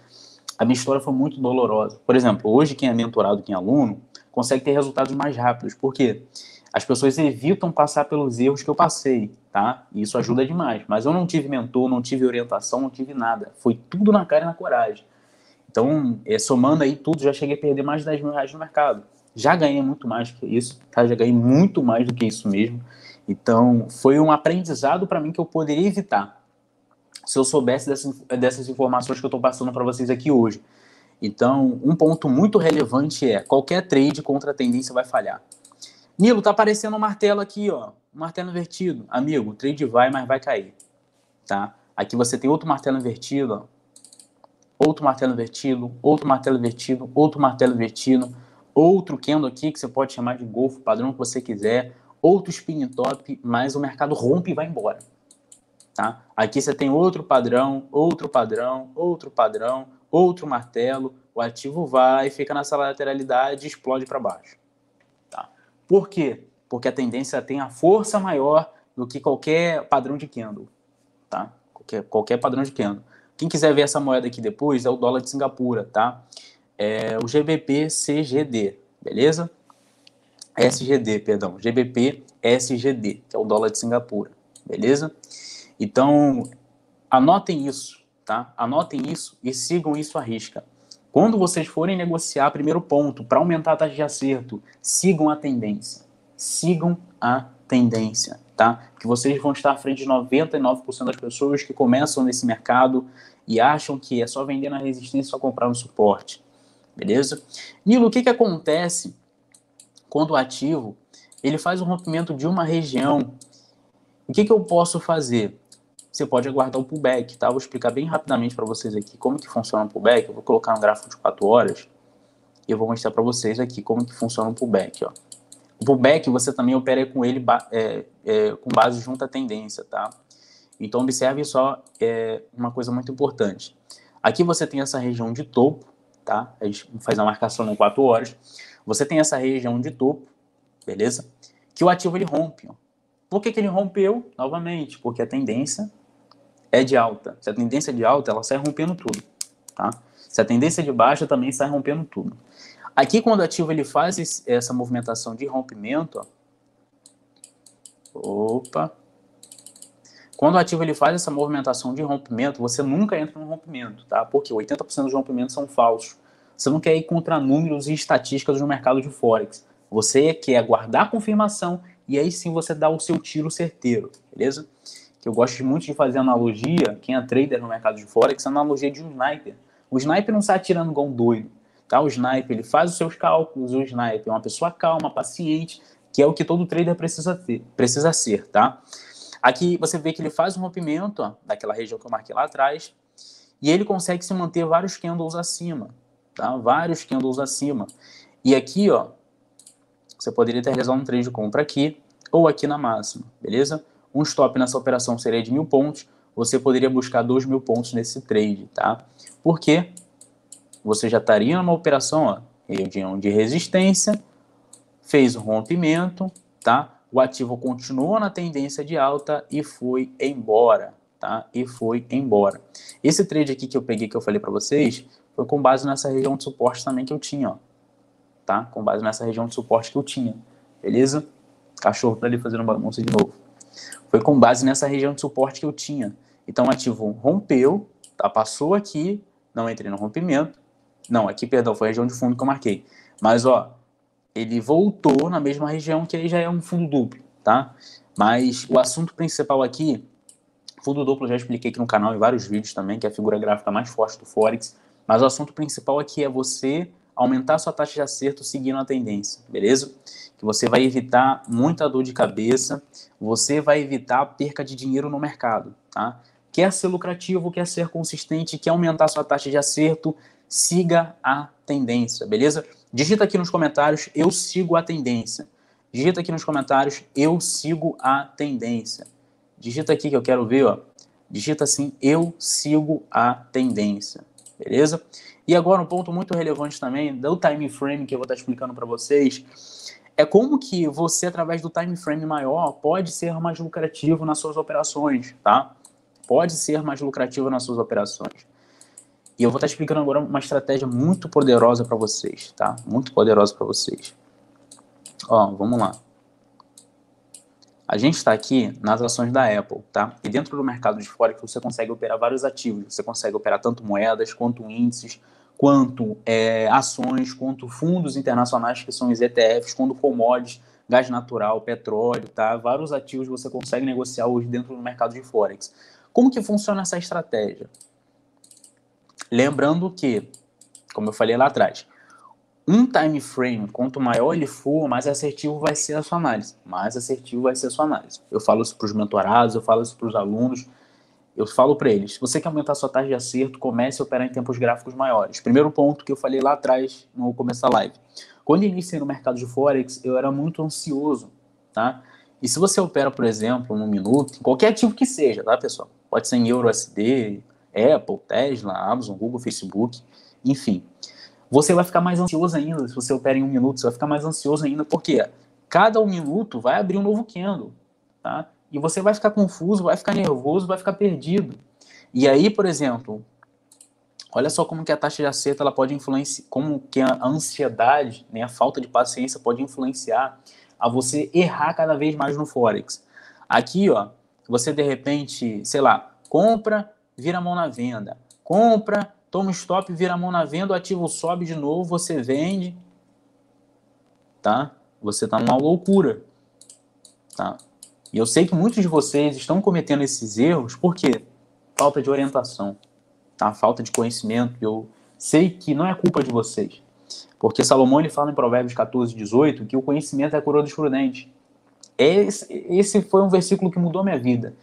A minha história foi muito dolorosa. Por exemplo, hoje quem é mentorado, quem é aluno, consegue ter resultados mais rápidos. Por quê? Porque as pessoas evitam passar pelos erros que eu passei, tá? E isso ajuda demais. Mas eu não tive mentor, não tive orientação, não tive nada. Foi tudo na cara e na coragem. Então, é, somando aí tudo, já cheguei a perder mais de 10 mil reais no mercado. Já ganhei muito mais que isso, tá? Já ganhei muito mais do que isso mesmo. Então, foi um aprendizado para mim que eu poderia evitar se eu soubesse dessas, dessas informações que eu estou passando para vocês aqui hoje. Então, um ponto muito relevante é: qualquer trade contra a tendência vai falhar. Nilo, tá aparecendo um martelo aqui, ó. Um martelo invertido. Amigo, o trade vai, mas vai cair. Tá? Aqui você tem outro martelo invertido, ó. Outro martelo invertido, outro martelo invertido, outro martelo invertido, outro candle aqui que você pode chamar de golfo, padrão que você quiser, outro spin top, mas o mercado rompe e vai embora. Tá? Aqui você tem outro padrão, outro padrão, outro padrão, outro martelo, o ativo vai, fica nessa lateralidade e explode para baixo. Por quê? Porque a tendência tem a força maior do que qualquer padrão de candle, tá? Qualquer, qualquer padrão de candle. Quem quiser ver essa moeda aqui depois é o dólar de Singapura, tá? É o GBP CGD, beleza? SGD, perdão, GBP SGD, que é o dólar de Singapura, beleza? Então, anotem isso, tá? Anotem isso e sigam isso à risca. Quando vocês forem negociar, primeiro ponto, para aumentar a taxa de acerto, sigam a tendência. Sigam a tendência, tá? Que vocês vão estar à frente de 99% das pessoas que começam nesse mercado e acham que é só vender na resistência só comprar no suporte. Beleza? Nilo, o que, que acontece quando o ativo ele faz um rompimento de uma região? O que, que eu posso fazer? você pode aguardar o pullback, tá? Vou explicar bem rapidamente para vocês aqui como que funciona o pullback. Eu vou colocar um gráfico de 4 horas e eu vou mostrar para vocês aqui como que funciona o pullback, ó. O pullback você também opera com ele é, é, com base junto à tendência, tá? Então observe só é, uma coisa muito importante. Aqui você tem essa região de topo, tá? A gente faz a marcação em 4 horas. Você tem essa região de topo, beleza? Que o ativo ele rompe, ó. Por que, que ele rompeu? Novamente, porque a tendência é de alta, se a tendência é de alta, ela sai rompendo tudo, tá? Se a tendência é de baixa, também sai rompendo tudo. Aqui, quando o ativo ele faz esse, essa movimentação de rompimento, ó, opa, quando o ativo ele faz essa movimentação de rompimento, você nunca entra no rompimento, tá? Porque 80% dos rompimentos são falsos. Você não quer ir contra números e estatísticas do mercado de Forex. Você quer a confirmação e aí sim você dá o seu tiro certeiro, beleza? que eu gosto muito de fazer analogia, quem é trader no mercado de Forex, é analogia é de um sniper. O sniper não sai atirando igual um doido, tá? O sniper, ele faz os seus cálculos, o sniper é uma pessoa calma, paciente, que é o que todo trader precisa ter, precisa ser, tá? Aqui você vê que ele faz um rompimento ó, daquela região que eu marquei lá atrás e ele consegue se manter vários candles acima, tá? Vários candles acima. E aqui, ó, você poderia ter realizado um trade de compra aqui ou aqui na máxima, beleza? um stop nessa operação seria de mil pontos, você poderia buscar dois mil pontos nesse trade, tá? Porque você já estaria numa operação, ó, região de resistência, fez o rompimento, tá? O ativo continuou na tendência de alta e foi embora, tá? E foi embora. Esse trade aqui que eu peguei, que eu falei para vocês, foi com base nessa região de suporte também que eu tinha, ó. Tá? Com base nessa região de suporte que eu tinha, beleza? Cachorro tá ali fazendo bagunça de novo foi com base nessa região de suporte que eu tinha. Então, o ativo rompeu, tá? passou aqui, não entrei no rompimento. Não, aqui, perdão, foi a região de fundo que eu marquei. Mas, ó, ele voltou na mesma região, que aí já é um fundo duplo, tá? Mas o assunto principal aqui, fundo duplo já expliquei aqui no canal em vários vídeos também, que é a figura gráfica mais forte do Forex. Mas o assunto principal aqui é você aumentar sua taxa de acerto seguindo a tendência, beleza? Que você vai evitar muita dor de cabeça, você vai evitar perca de dinheiro no mercado, tá? Quer ser lucrativo, quer ser consistente, quer aumentar sua taxa de acerto, siga a tendência, beleza? Digita aqui nos comentários, eu sigo a tendência. Digita aqui nos comentários, eu sigo a tendência. Digita aqui que eu quero ver, ó. Digita assim, eu sigo a tendência, beleza? E agora um ponto muito relevante também do time frame que eu vou estar explicando para vocês é como que você através do time frame maior pode ser mais lucrativo nas suas operações, tá? Pode ser mais lucrativo nas suas operações. E eu vou estar explicando agora uma estratégia muito poderosa para vocês, tá? Muito poderosa para vocês. Ó, vamos lá. A gente está aqui nas ações da Apple, tá? E dentro do mercado de Forex você consegue operar vários ativos. Você consegue operar tanto moedas, quanto índices, quanto é, ações, quanto fundos internacionais, que são os ETFs, quanto commodities, gás natural, petróleo, tá? Vários ativos você consegue negociar hoje dentro do mercado de Forex. Como que funciona essa estratégia? Lembrando que, como eu falei lá atrás, um time frame, quanto maior ele for, mais assertivo vai ser a sua análise. Mais assertivo vai ser a sua análise. Eu falo isso para os mentorados, eu falo isso para os alunos, eu falo para eles. Se você quer aumentar a sua taxa de acerto, comece a operar em tempos gráficos maiores. Primeiro ponto que eu falei lá atrás, no começo da live. Quando eu iniciei no mercado de Forex, eu era muito ansioso, tá? E se você opera, por exemplo, no minuto, em qualquer ativo que seja, tá, pessoal? Pode ser em Euro, SD, Apple, Tesla, Amazon, Google, Facebook, enfim você vai ficar mais ansioso ainda. Se você opera em um minuto, você vai ficar mais ansioso ainda, porque cada um minuto vai abrir um novo candle, tá? E você vai ficar confuso, vai ficar nervoso, vai ficar perdido. E aí, por exemplo, olha só como que a taxa de acerto ela pode influenciar, como que a ansiedade, né, a falta de paciência pode influenciar a você errar cada vez mais no forex. Aqui, ó, você de repente, sei lá, compra, vira a mão na venda, compra, toma stop, vira a mão na venda, o ativo sobe de novo, você vende, tá? Você tá numa loucura, tá? E eu sei que muitos de vocês estão cometendo esses erros porque falta de orientação, tá? Falta de conhecimento. Eu sei que não é culpa de vocês, porque Salomão ele fala em Provérbios 14, 18 que o conhecimento é a coroa dos prudentes. É esse, esse foi um versículo que mudou minha vida.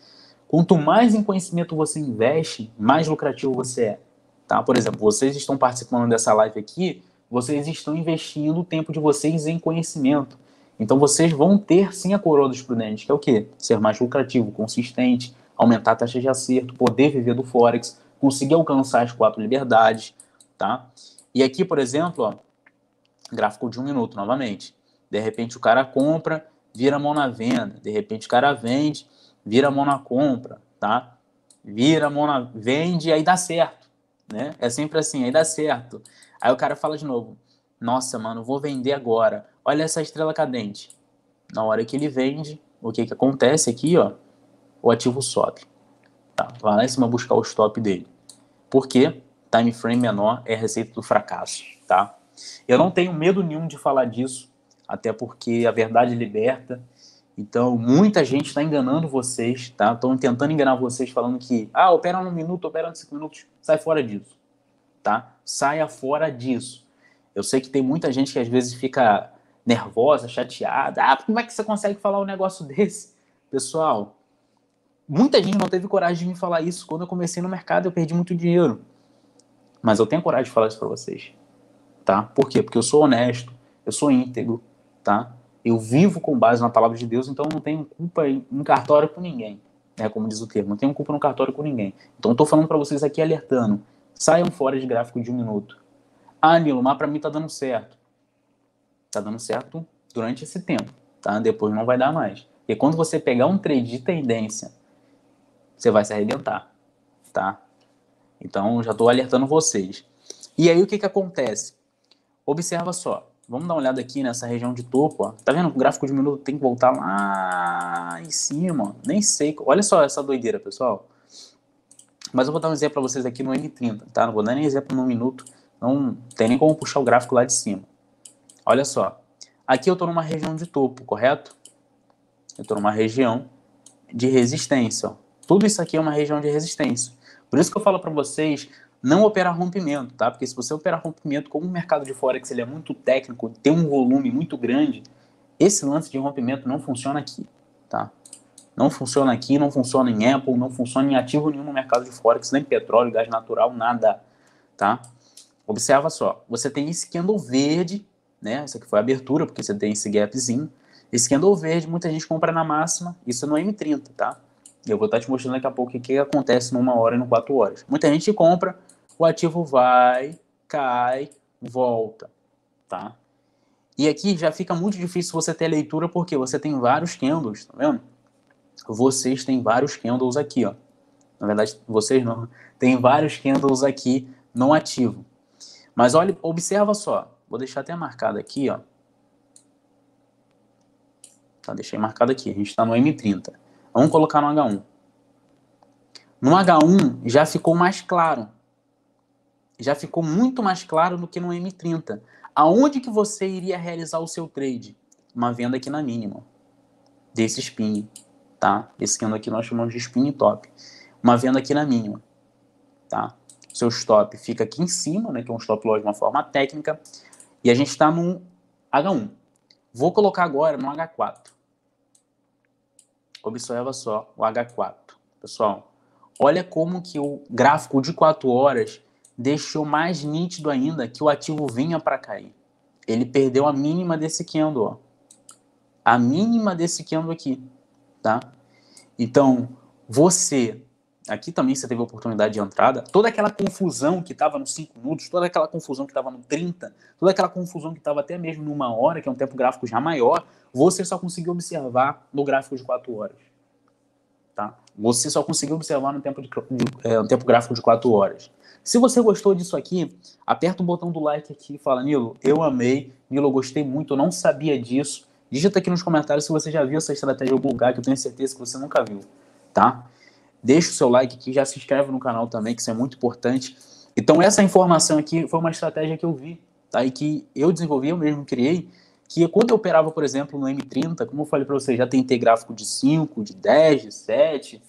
Quanto mais em conhecimento você investe, mais lucrativo você é. Tá? Por exemplo, vocês estão participando dessa live aqui, vocês estão investindo o tempo de vocês em conhecimento. Então vocês vão ter sim a coroa dos prudentes, que é o quê? Ser mais lucrativo, consistente, aumentar a taxa de acerto, poder viver do Forex, conseguir alcançar as quatro liberdades, tá? E aqui, por exemplo, ó, gráfico de um minuto novamente. De repente o cara compra, vira a mão na venda. De repente o cara vende, vira a mão na compra, tá? Vira a mão na... Vende, aí dá certo né? É sempre assim, aí dá certo. Aí o cara fala de novo: Nossa, mano, vou vender agora. Olha essa estrela cadente. Na hora que ele vende, o que que acontece aqui, ó? O ativo sobe. Tá, vai lá em cima buscar o stop dele. Por quê? Time frame menor é receita do fracasso, tá? Eu não tenho medo nenhum de falar disso, até porque a verdade liberta então, muita gente está enganando vocês, tá? Estão tentando enganar vocês falando que, ah, opera um minuto, opera cinco minutos, sai fora disso, tá? Saia fora disso. Eu sei que tem muita gente que às vezes fica nervosa, chateada. Ah, como é que você consegue falar um negócio desse? Pessoal, muita gente não teve coragem de me falar isso. Quando eu comecei no mercado, eu perdi muito dinheiro. Mas eu tenho coragem de falar isso para vocês, tá? Por quê? Porque eu sou honesto, eu sou íntegro, tá? Eu vivo com base na palavra de Deus, então não tenho culpa em cartório com ninguém. Né? Como diz o termo, não tenho culpa no cartório com ninguém. Então estou falando para vocês aqui alertando. Saiam fora de gráfico de um minuto. Ah, Nilo, mas para mim está dando certo. está dando certo durante esse tempo, tá? Depois não vai dar mais. E quando você pegar um trade de tendência, você vai se arrebentar, tá? Então já estou alertando vocês. E aí o que que acontece? Observa só. Vamos dar uma olhada aqui nessa região de topo, ó. Tá vendo? O gráfico de minuto tem que voltar lá em cima. Nem sei. Olha só essa doideira, pessoal. Mas eu vou dar um exemplo para vocês aqui no M30, tá? Não vou dar nem exemplo no minuto. Não tem nem como puxar o gráfico lá de cima. Olha só. Aqui eu estou numa região de topo, correto? Eu estou numa região de resistência. Ó. Tudo isso aqui é uma região de resistência. Por isso que eu falo para vocês não operar rompimento, tá? Porque se você operar rompimento, como o mercado de Forex ele é muito técnico, tem um volume muito grande, esse lance de rompimento não funciona aqui, tá? Não funciona aqui, não funciona em Apple, não funciona em ativo nenhum no mercado de Forex, nem petróleo, gás natural, nada, tá? Observa só, você tem esse candle verde, né? Isso aqui foi a abertura, porque você tem esse gapzinho. Esse candle verde, muita gente compra na máxima, isso é no M30, tá? E eu vou estar te mostrando daqui a pouco o que, que acontece numa hora e no quatro horas. Muita gente compra, o ativo vai, cai, volta, tá? E aqui já fica muito difícil você ter leitura porque você tem vários candles, tá vendo? Vocês têm vários candles aqui, ó. Na verdade, vocês não. Né? Tem vários candles aqui não ativo. Mas olha, observa só. Vou deixar até marcado aqui, ó. Tá, deixei marcado aqui. A gente está no M30. Vamos colocar no H1. No H1 já ficou mais claro já ficou muito mais claro do que no M30. Aonde que você iria realizar o seu trade? Uma venda aqui na mínima. Desse spin, tá? Esse candle aqui nós chamamos de spin top. Uma venda aqui na mínima, tá? Seu stop fica aqui em cima, né? Que é um stop loss de uma forma técnica. E a gente está no H1. Vou colocar agora no H4. Observa só o H4. Pessoal, olha como que o gráfico de 4 horas deixou mais nítido ainda que o ativo vinha para cair. Ele perdeu a mínima desse candle, ó. A mínima desse candle aqui, tá? Então, você aqui também você teve oportunidade de entrada. Toda aquela confusão que estava nos 5 minutos, toda aquela confusão que estava no 30, toda aquela confusão que estava até mesmo numa hora, que é um tempo gráfico já maior, você só conseguiu observar no gráfico de 4 horas. Tá? Você só conseguiu observar no tempo, de, é, no tempo gráfico de 4 horas. Se você gostou disso aqui, aperta o botão do like aqui e fala, Nilo, eu amei, Nilo, eu gostei muito, eu não sabia disso. Digita aqui nos comentários se você já viu essa estratégia em algum lugar, que eu tenho certeza que você nunca viu, tá? Deixa o seu like aqui, já se inscreve no canal também, que isso é muito importante. Então, essa informação aqui foi uma estratégia que eu vi, tá? E que eu desenvolvi, eu mesmo criei, que quando eu operava, por exemplo, no M30, como eu falei para vocês, já tentei gráfico de 5, de 10, de 7,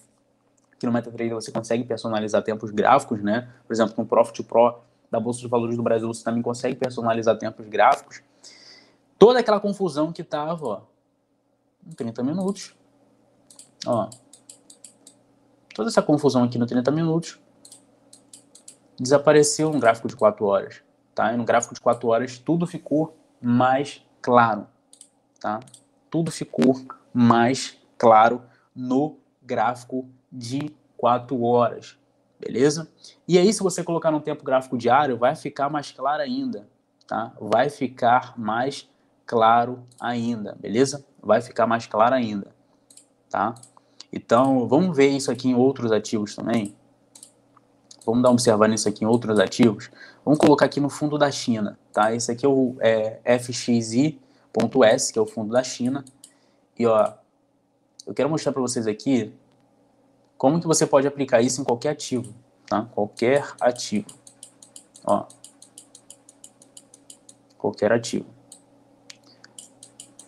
que no MetaTrader você consegue personalizar tempos gráficos, né? Por exemplo, com o Profit Pro da Bolsa de Valores do Brasil, você também consegue personalizar tempos gráficos. Toda aquela confusão que tava, ó, em 30 minutos. Ó. Toda essa confusão aqui no 30 minutos desapareceu no gráfico de 4 horas, tá? E no gráfico de 4 horas tudo ficou mais claro, tá? Tudo ficou mais claro no gráfico de 4 horas, beleza? E aí, se você colocar no tempo gráfico diário, vai ficar mais claro ainda, tá? Vai ficar mais claro ainda, beleza? Vai ficar mais claro ainda, tá? Então, vamos ver isso aqui em outros ativos também. Vamos dar uma observada nisso aqui em outros ativos. Vamos colocar aqui no fundo da China, tá? Esse aqui é o é, FXI.S, que é o fundo da China. E, ó, eu quero mostrar para vocês aqui como que você pode aplicar isso em qualquer ativo? Tá? Qualquer ativo. Ó. Qualquer ativo.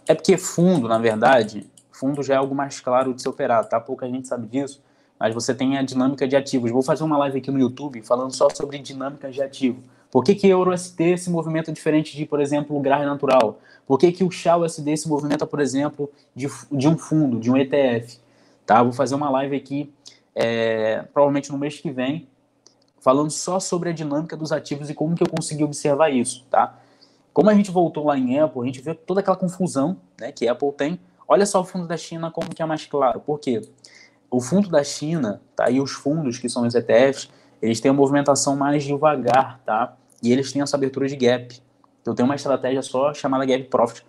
É porque fundo, na verdade, fundo já é algo mais claro de se operar, tá? Pouca gente sabe disso, mas você tem a dinâmica de ativos. Vou fazer uma live aqui no YouTube falando só sobre dinâmica de ativo. Por que, que EURUSD se movimenta diferente de, por exemplo, o GRAR natural? Por que, que o XAUSD se movimenta, por exemplo, de, de um fundo, de um ETF? Tá? Vou fazer uma live aqui, é, provavelmente no mês que vem, falando só sobre a dinâmica dos ativos e como que eu consegui observar isso, tá? Como a gente voltou lá em Apple, a gente vê toda aquela confusão né, que Apple tem. Olha só o fundo da China como que é mais claro. Por quê? O fundo da China, tá? E os fundos que são os ETFs, eles têm uma movimentação mais devagar, tá? E eles têm essa abertura de gap. Eu tenho uma estratégia só chamada gap profit,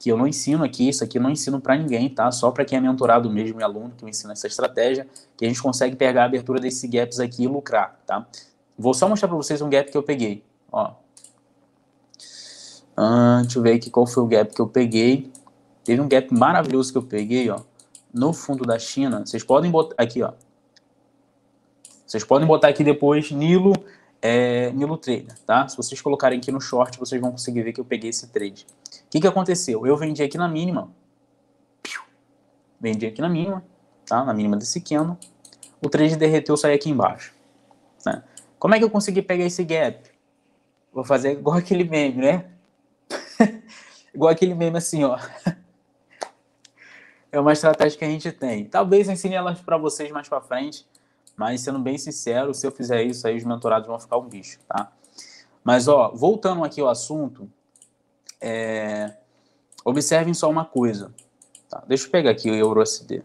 que eu não ensino aqui, isso aqui eu não ensino para ninguém, tá? Só para quem é mentorado mesmo e aluno que eu ensino essa estratégia, que a gente consegue pegar a abertura desses gaps aqui e lucrar, tá? Vou só mostrar para vocês um gap que eu peguei, ó. Ah, deixa eu ver aqui qual foi o gap que eu peguei. Teve um gap maravilhoso que eu peguei, ó. No fundo da China, vocês podem botar aqui, ó. Vocês podem botar aqui depois Nilo, é, Nilo Trader, tá? Se vocês colocarem aqui no short, vocês vão conseguir ver que eu peguei esse trade. O que, que aconteceu? Eu vendi aqui na mínima. Vendi aqui na mínima, tá? Na mínima desse candle. O trade derreteu, saiu aqui embaixo. Né? Como é que eu consegui pegar esse gap? Vou fazer igual [laughs] aquele meme, né? [laughs] igual aquele meme assim, ó. [laughs] é uma estratégia que a gente tem. Talvez eu ensine elas para vocês mais para frente, mas sendo bem sincero, se eu fizer isso aí, os mentorados vão ficar um bicho, tá? Mas, ó, voltando aqui ao assunto, é, observem só uma coisa. Tá, deixa eu pegar aqui o EURUSD.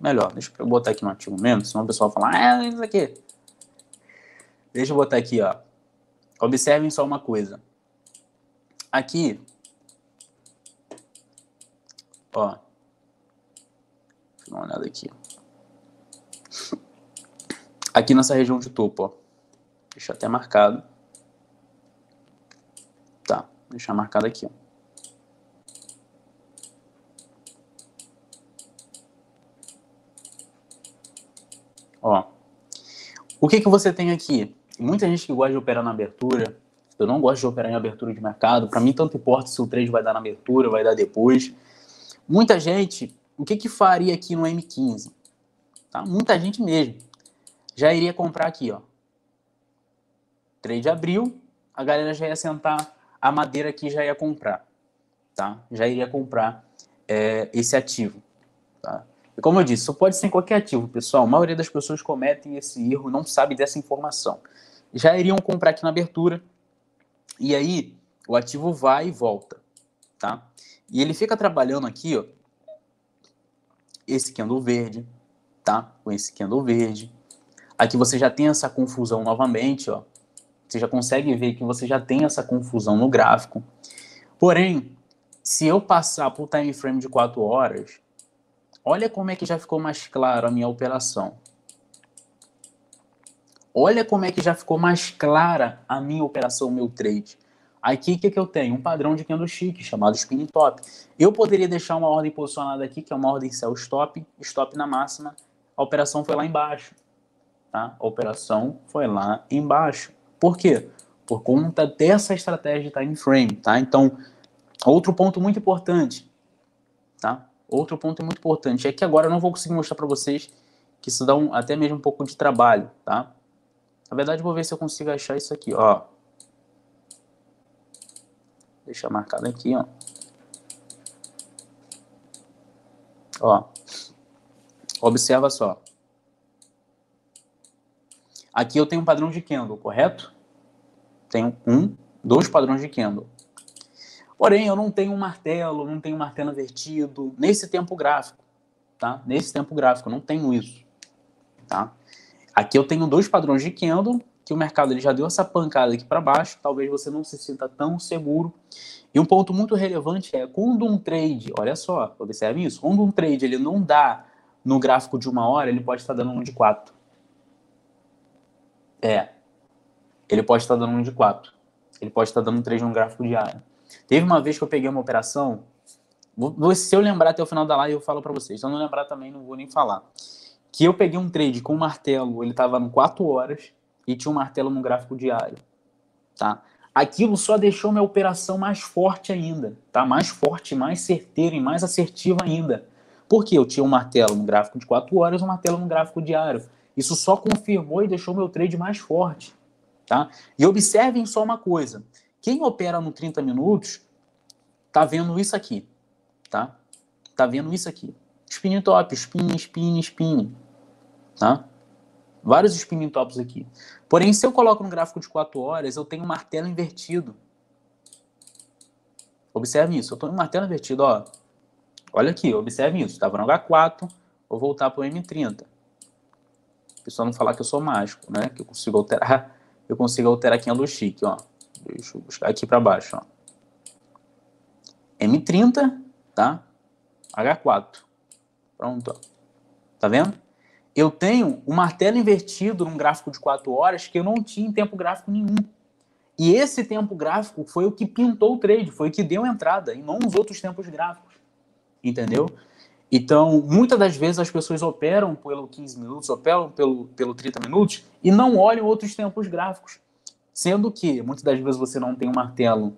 Melhor, deixa eu botar aqui no artigo mesmo, senão o pessoal fala, falar, ah, é isso aqui. Deixa eu botar aqui, ó. Observem só uma coisa. Aqui, ó. Deixa eu dar uma olhada aqui. Aqui nessa região de topo, ó. Deixa até marcado deixar marcado aqui. Ó. Ó, o que, que você tem aqui? Muita gente que gosta de operar na abertura, eu não gosto de operar em abertura de mercado, para mim tanto importa se o trade vai dar na abertura, vai dar depois. Muita gente, o que, que faria aqui no M15? Tá? Muita gente mesmo já iria comprar aqui, ó. Trade abriu, a galera já ia sentar, a madeira que já ia comprar, tá? Já iria comprar é, esse ativo, tá? E como eu disse, isso pode ser em qualquer ativo, pessoal. A maioria das pessoas cometem esse erro, não sabe dessa informação. Já iriam comprar aqui na abertura, e aí o ativo vai e volta, tá? E ele fica trabalhando aqui, ó, esse candle verde, tá? Com esse candle verde. Aqui você já tem essa confusão novamente, ó. Você já consegue ver que você já tem essa confusão no gráfico. Porém, se eu passar para o time frame de 4 horas, olha como é que já ficou mais claro a minha operação. Olha como é que já ficou mais clara a minha operação, meu trade. Aqui o que, que eu tenho? Um padrão de candlestick chamado spin top. Eu poderia deixar uma ordem posicionada aqui, que é uma ordem sell stop, stop na máxima. A operação foi lá embaixo. Tá? A operação foi lá embaixo. Por quê? Por conta dessa estratégia de time frame, tá? Então, outro ponto muito importante, tá? Outro ponto muito importante é que agora eu não vou conseguir mostrar para vocês que isso dá um, até mesmo um pouco de trabalho, tá? Na verdade, vou ver se eu consigo achar isso aqui, ó. Deixa marcado aqui, ó. Ó. Observa só. Aqui eu tenho um padrão de candle, correto? Tenho um, dois padrões de candle. Porém, eu não tenho um martelo, não tenho um martelo invertido nesse tempo gráfico, tá? Nesse tempo gráfico, eu não tenho isso, tá? Aqui eu tenho dois padrões de candle que o mercado ele já deu essa pancada aqui para baixo, talvez você não se sinta tão seguro. E um ponto muito relevante é quando um trade, olha só, observe isso, quando um trade ele não dá no gráfico de uma hora, ele pode estar dando um de quatro. É, ele pode estar dando um de 4. Ele pode estar dando 3 num gráfico diário. Teve uma vez que eu peguei uma operação. Vou, se eu lembrar até o final da live, eu falo para vocês. Se eu não lembrar também, não vou nem falar. Que eu peguei um trade com um martelo, ele estava em 4 horas e tinha um martelo no gráfico diário. Tá? Aquilo só deixou minha operação mais forte ainda, tá? Mais forte, mais certeira e mais assertiva ainda. Porque eu tinha um martelo no gráfico de 4 horas, um martelo no gráfico diário. Isso só confirmou e deixou meu trade mais forte. Tá? E observem só uma coisa: quem opera no 30 minutos tá vendo isso aqui, tá? Tá vendo isso aqui. Spinning top, spin, spin, spin, tá? Vários spinning tops aqui. Porém, se eu coloco no gráfico de 4 horas, eu tenho um martelo invertido. Observe isso, eu estou em um martelo invertido, ó. Olha aqui, observe isso. Estava tá? no H4, vou voltar para o M30. pessoal não falar que eu sou mágico, né? Que eu consigo alterar eu consigo alterar aqui a luz chique, ó. Deixa eu buscar aqui para baixo, ó. M30, tá? H4. Pronto, ó. Tá vendo? Eu tenho o um martelo invertido num gráfico de 4 horas que eu não tinha em tempo gráfico nenhum. E esse tempo gráfico foi o que pintou o trade, foi o que deu entrada, e não os outros tempos gráficos. Entendeu? Então, muitas das vezes as pessoas operam pelo 15 minutos, operam pelo, pelo 30 minutos e não olham outros tempos gráficos. Sendo que muitas das vezes você não tem um martelo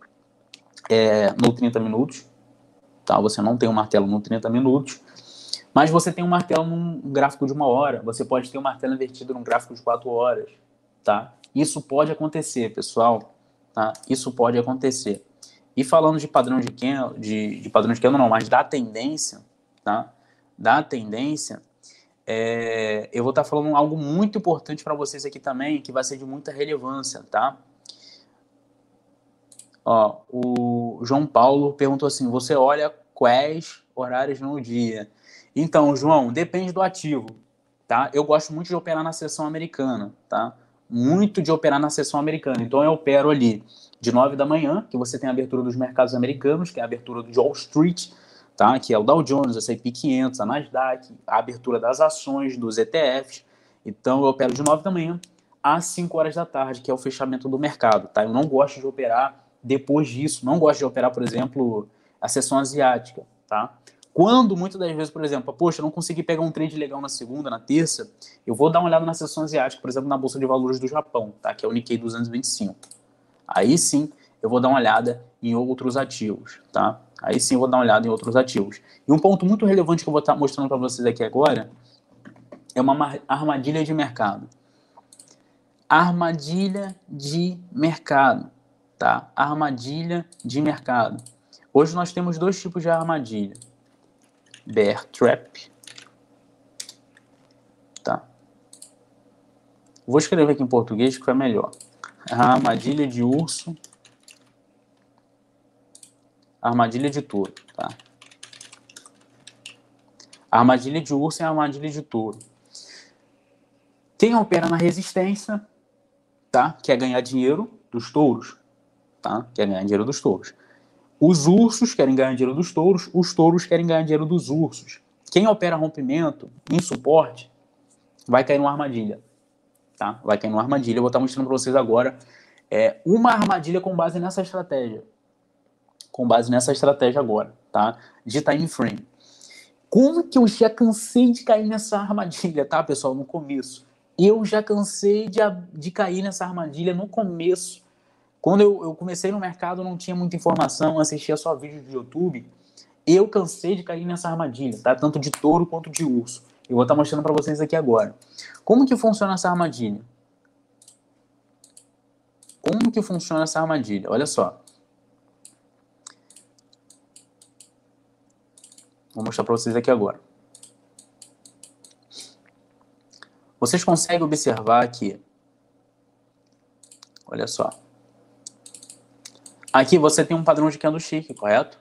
é, no 30 minutos, tá? Você não tem um martelo no 30 minutos, mas você tem um martelo num gráfico de uma hora. Você pode ter um martelo invertido num gráfico de quatro horas, tá? Isso pode acontecer, pessoal, tá? Isso pode acontecer. E falando de padrão de quem, de, de padrão de quem não, mas da tendência, tá? da tendência, é, eu vou estar tá falando algo muito importante para vocês aqui também, que vai ser de muita relevância, tá? Ó, o João Paulo perguntou assim: você olha quais horários no dia? Então, João, depende do ativo, tá? Eu gosto muito de operar na sessão americana, tá? Muito de operar na sessão americana. Então, eu opero ali de 9 da manhã, que você tem a abertura dos mercados americanos, que é a abertura de Wall Street, tá? que é o Dow Jones, a S&P 500, a Nasdaq, a abertura das ações, dos ETFs. Então, eu opero de 9 da manhã às 5 horas da tarde, que é o fechamento do mercado. Tá? Eu não gosto de operar depois disso, não gosto de operar, por exemplo, a sessão asiática. Tá? Quando, muitas das vezes, por exemplo, poxa, eu não consegui pegar um trade legal na segunda, na terça, eu vou dar uma olhada na sessão asiática, por exemplo, na Bolsa de Valores do Japão, tá? que é o Nikkei 225. Aí sim, eu vou dar uma olhada em outros ativos. Tá? Aí sim eu vou dar uma olhada em outros ativos. E um ponto muito relevante que eu vou estar mostrando para vocês aqui agora é uma armadilha de mercado. Armadilha de mercado, tá? Armadilha de mercado. Hoje nós temos dois tipos de armadilha. Bear Trap, tá? Vou escrever aqui em português que é melhor. armadilha de urso armadilha de touro, tá? armadilha de urso é a armadilha de touro. Quem opera na resistência, tá? Quer ganhar dinheiro dos touros, tá? Quer ganhar dinheiro dos touros. Os ursos querem ganhar dinheiro dos touros, os touros querem ganhar dinheiro dos ursos. Quem opera rompimento em suporte vai cair numa armadilha, tá? Vai cair numa armadilha. Eu vou estar mostrando para vocês agora é, uma armadilha com base nessa estratégia com base nessa estratégia agora, tá? De time frame. Como que eu já cansei de cair nessa armadilha, tá, pessoal? No começo. Eu já cansei de, de cair nessa armadilha no começo. Quando eu, eu comecei no mercado, não tinha muita informação, assistia só vídeos de YouTube. Eu cansei de cair nessa armadilha, tá? Tanto de touro quanto de urso. Eu vou estar tá mostrando para vocês aqui agora. Como que funciona essa armadilha? Como que funciona essa armadilha? Olha só. Vou mostrar para vocês aqui agora. Vocês conseguem observar aqui. Olha só. Aqui você tem um padrão de candlestick, correto?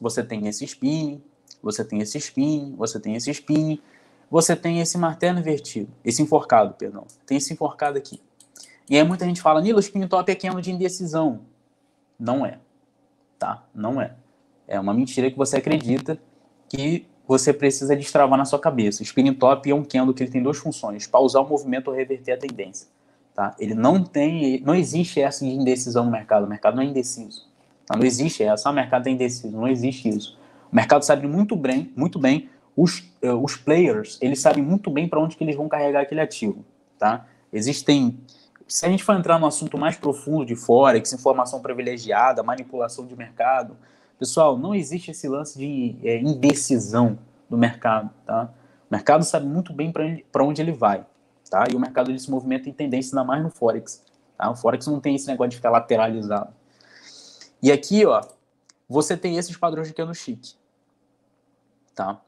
Você tem esse spin, você tem esse spin, você tem esse spin, você tem esse martelo invertido, esse enforcado, perdão. Tem esse enforcado aqui. E aí muita gente fala, Nilo, spin top é candle de indecisão. Não é, tá? Não é. É uma mentira que você acredita que você precisa destravar na sua cabeça. spinning top é um kendo que ele tem duas funções, pausar o movimento ou reverter a tendência. Tá? Ele não tem, não existe essa de indecisão no mercado, o mercado não é indeciso. Tá? Não existe essa, ah, o mercado é indeciso, não existe isso. O mercado sabe muito bem, muito bem os, uh, os players, eles sabem muito bem para onde que eles vão carregar aquele ativo. Tá? Existem, se a gente for entrar no assunto mais profundo de Forex, informação privilegiada, manipulação de mercado, Pessoal, não existe esse lance de é, indecisão do mercado, tá? O mercado sabe muito bem para onde ele vai, tá? E o mercado ele se movimenta em tendência, ainda mais no Forex, tá? O Forex não tem esse negócio de ficar lateralizado. E aqui, ó, você tem esses padrões de no chique, tá?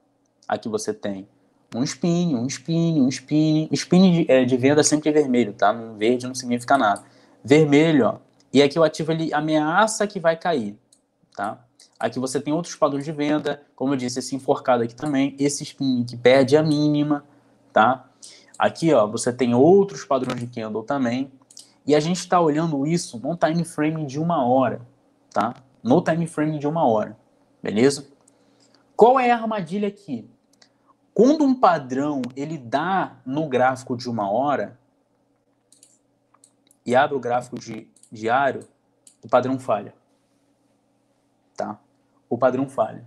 Aqui você tem um spin, um spin, um spin. Spin de, é, de venda sempre é vermelho, tá? No verde não significa nada. Vermelho, ó. E aqui o ativo ele ameaça que vai cair, tá? Aqui você tem outros padrões de venda, como eu disse, esse enforcado aqui também, esse spin que perde a mínima, tá? Aqui, ó, você tem outros padrões de candle também. E a gente está olhando isso no time frame de uma hora, tá? No time frame de uma hora, beleza? Qual é a armadilha aqui? Quando um padrão ele dá no gráfico de uma hora e abre o gráfico de diário, o padrão falha, tá? o padrão falha.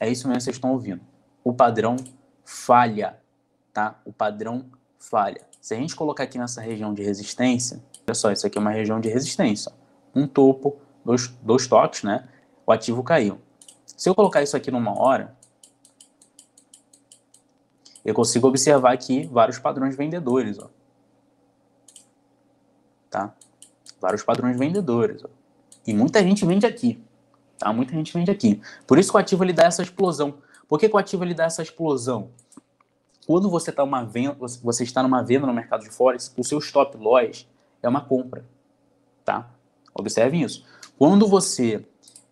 É isso mesmo que vocês estão ouvindo. O padrão falha, tá? O padrão falha. Se a gente colocar aqui nessa região de resistência, olha só, isso aqui é uma região de resistência. Um topo, dois, dois toques, né? O ativo caiu. Se eu colocar isso aqui numa hora, eu consigo observar aqui vários padrões vendedores, ó. Tá? Vários padrões vendedores, ó. E muita gente vende aqui. Tá? Muita gente vende aqui. Por isso que o ativo ele dá essa explosão. Por que, que o ativo ele dá essa explosão? Quando você, tá uma venda, você está numa venda no mercado de Forex, o seu stop loss é uma compra. Tá? Observem isso. Quando você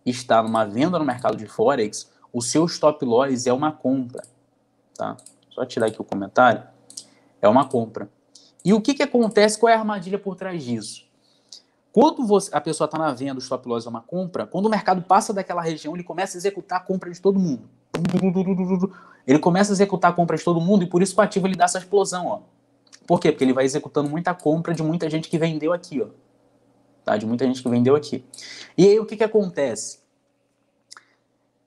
está numa venda no mercado de Forex, o seu stop loss é uma compra. Tá? Só tirar aqui o comentário. É uma compra. E o que, que acontece? Qual é a armadilha por trás disso? Quando você, a pessoa está na venda, o stop loss é uma compra, quando o mercado passa daquela região, ele começa a executar a compra de todo mundo. Ele começa a executar a compra de todo mundo e por isso o ativo ele dá essa explosão, ó. Por quê? Porque ele vai executando muita compra de muita gente que vendeu aqui, ó. Tá? De muita gente que vendeu aqui. E aí o que que acontece?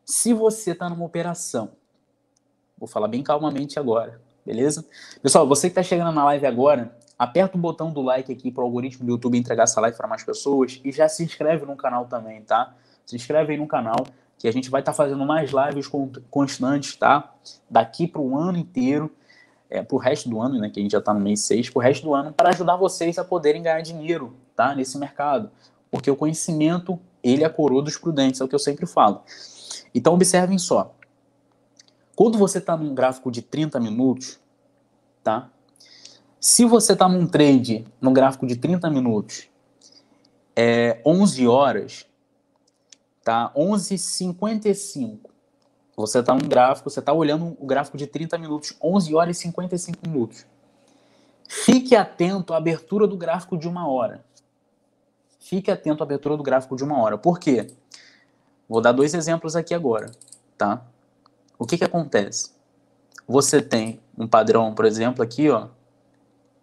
Se você está numa operação, vou falar bem calmamente agora, beleza? Pessoal, você que está chegando na live agora, Aperta o botão do like aqui para o algoritmo do YouTube entregar essa live para mais pessoas e já se inscreve no canal também, tá? Se inscreve aí no canal que a gente vai estar tá fazendo mais lives constantes, tá? Daqui para o ano inteiro, é, para o resto do ano, né? Que a gente já está no mês 6, para o resto do ano, para ajudar vocês a poderem ganhar dinheiro, tá? Nesse mercado. Porque o conhecimento, ele é a coroa dos prudentes, é o que eu sempre falo. Então, observem só. Quando você está num gráfico de 30 minutos, tá? Se você está num trade, no gráfico de 30 minutos, é 11 horas, tá? 11h55. Você está num gráfico, você está olhando o gráfico de 30 minutos, 11 horas e 55 minutos. Fique atento à abertura do gráfico de uma hora. Fique atento à abertura do gráfico de uma hora. Por quê? Vou dar dois exemplos aqui agora, tá? O que que acontece? Você tem um padrão, por exemplo, aqui, ó,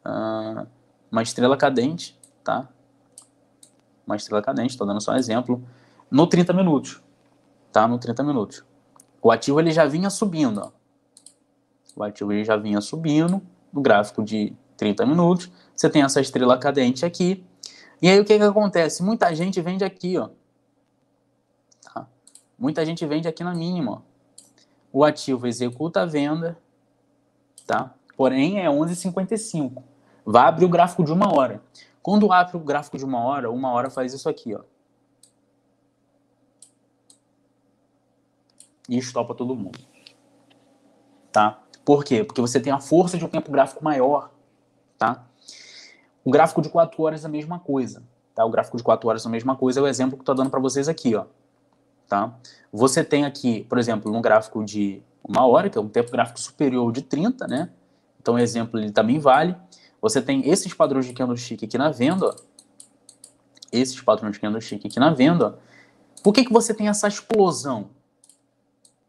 ah, uma estrela cadente, tá? Uma estrela cadente, estou dando só um exemplo, no 30 minutos, tá? No 30 minutos. O ativo ele já vinha subindo, ó. O ativo ele já vinha subindo no gráfico de 30 minutos. Você tem essa estrela cadente aqui. E aí o que que acontece? Muita gente vende aqui, ó. Tá? Muita gente vende aqui na mínima, ó. O ativo executa a venda, tá? Porém é 11,55 vai abrir o gráfico de uma hora. Quando abre o gráfico de uma hora, uma hora faz isso aqui, ó. E estopa todo mundo. Tá? Por quê? Porque você tem a força de um tempo gráfico maior, tá? O gráfico de 4 horas é a mesma coisa, tá? O gráfico de 4 horas é a mesma coisa, é o exemplo que eu tô dando para vocês aqui, ó. Tá? Você tem aqui, por exemplo, um gráfico de uma hora, que é um tempo gráfico superior de 30, né? Então, exemplo, ele também vale. Você tem esses padrões de candlestick aqui na venda, esses padrões de candlestick aqui na venda. Por que, que você tem essa explosão?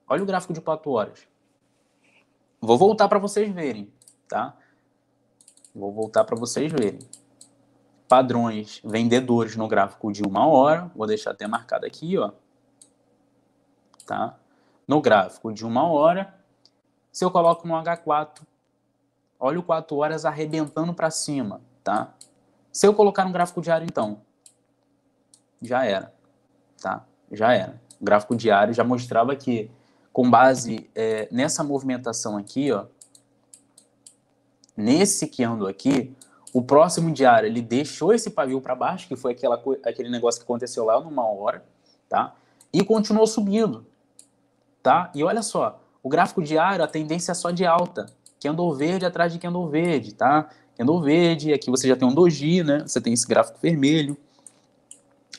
Olha o gráfico de 4 horas. Vou voltar para vocês verem, tá? Vou voltar para vocês verem. Padrões vendedores no gráfico de uma hora. Vou deixar até marcado aqui, ó. Tá? No gráfico de uma hora, se eu coloco no H4, Olha o 4 horas arrebentando para cima, tá? Se eu colocar um gráfico diário, então, já era, tá? Já era. O gráfico diário já mostrava que, com base é, nessa movimentação aqui, ó, nesse que ando aqui, o próximo diário ele deixou esse pavio para baixo, que foi aquela, aquele negócio que aconteceu lá numa hora, tá? E continuou subindo, tá? E olha só, o gráfico diário, a tendência é só de alta, candle verde atrás de candle verde, tá? Candle verde, aqui você já tem um doji, né? Você tem esse gráfico vermelho.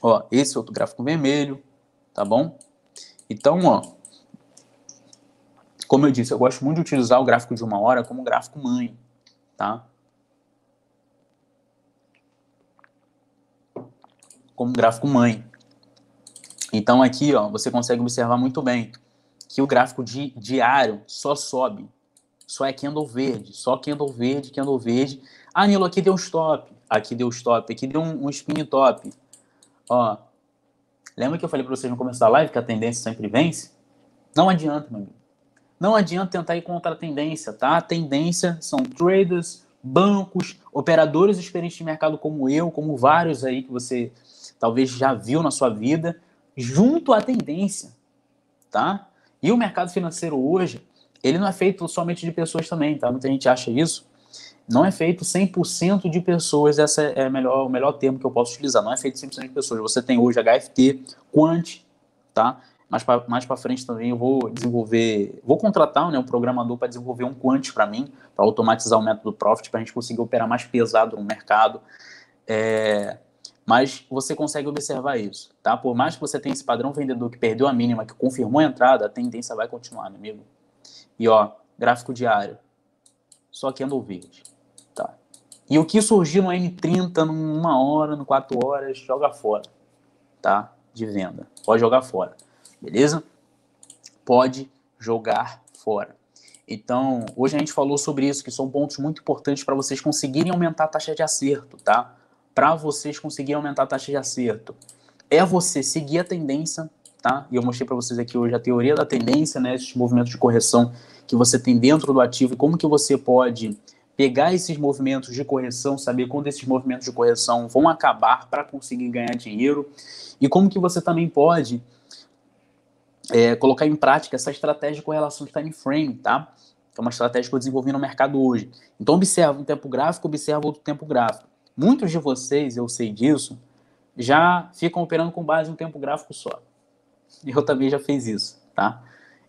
Ó, esse outro gráfico vermelho, tá bom? Então, ó, como eu disse, eu gosto muito de utilizar o gráfico de uma hora como gráfico mãe, tá? Como gráfico mãe. Então aqui, ó, você consegue observar muito bem que o gráfico de diário só sobe, só é candle verde, só candle verde, candle verde. Ah, Nilo, aqui deu um stop, aqui deu um stop, aqui deu um, um spin top. Ó, lembra que eu falei para vocês no começo da live que a tendência sempre vence? Não adianta, meu amigo. Não adianta tentar ir contra a tendência, tá? A tendência são traders, bancos, operadores experientes de mercado como eu, como vários aí que você talvez já viu na sua vida, junto à tendência, tá? E o mercado financeiro hoje ele não é feito somente de pessoas também, tá? Muita gente acha isso. Não é feito 100% de pessoas, esse é melhor, o melhor termo que eu posso utilizar. Não é feito 100% de pessoas. Você tem hoje HFT, Quant, tá? Mas pra, mais para frente também eu vou desenvolver, vou contratar né, um programador para desenvolver um Quant para mim, para automatizar o método Profit, para a gente conseguir operar mais pesado no mercado. É, mas você consegue observar isso, tá? Por mais que você tenha esse padrão vendedor que perdeu a mínima, que confirmou a entrada, a tendência vai continuar, meu amigo. E ó, gráfico diário. Só candle é verde. Tá. E o que surgiu no M30, numa hora, no quatro horas, joga fora. Tá? De venda. Pode jogar fora. Beleza? Pode jogar fora. Então, hoje a gente falou sobre isso, que são pontos muito importantes para vocês conseguirem aumentar a taxa de acerto, tá? Para vocês conseguirem aumentar a taxa de acerto. É você seguir a tendência, tá? E eu mostrei para vocês aqui hoje a teoria da tendência, né, esses movimentos de correção que você tem dentro do ativo e como que você pode pegar esses movimentos de correção, saber quando esses movimentos de correção vão acabar para conseguir ganhar dinheiro e como que você também pode é, colocar em prática essa estratégia com relação ao time frame, tá? Que é uma estratégia que eu desenvolvi no mercado hoje. Então observa um tempo gráfico, observa outro tempo gráfico. Muitos de vocês, eu sei disso, já ficam operando com base em um tempo gráfico só. Eu também já fiz isso, tá?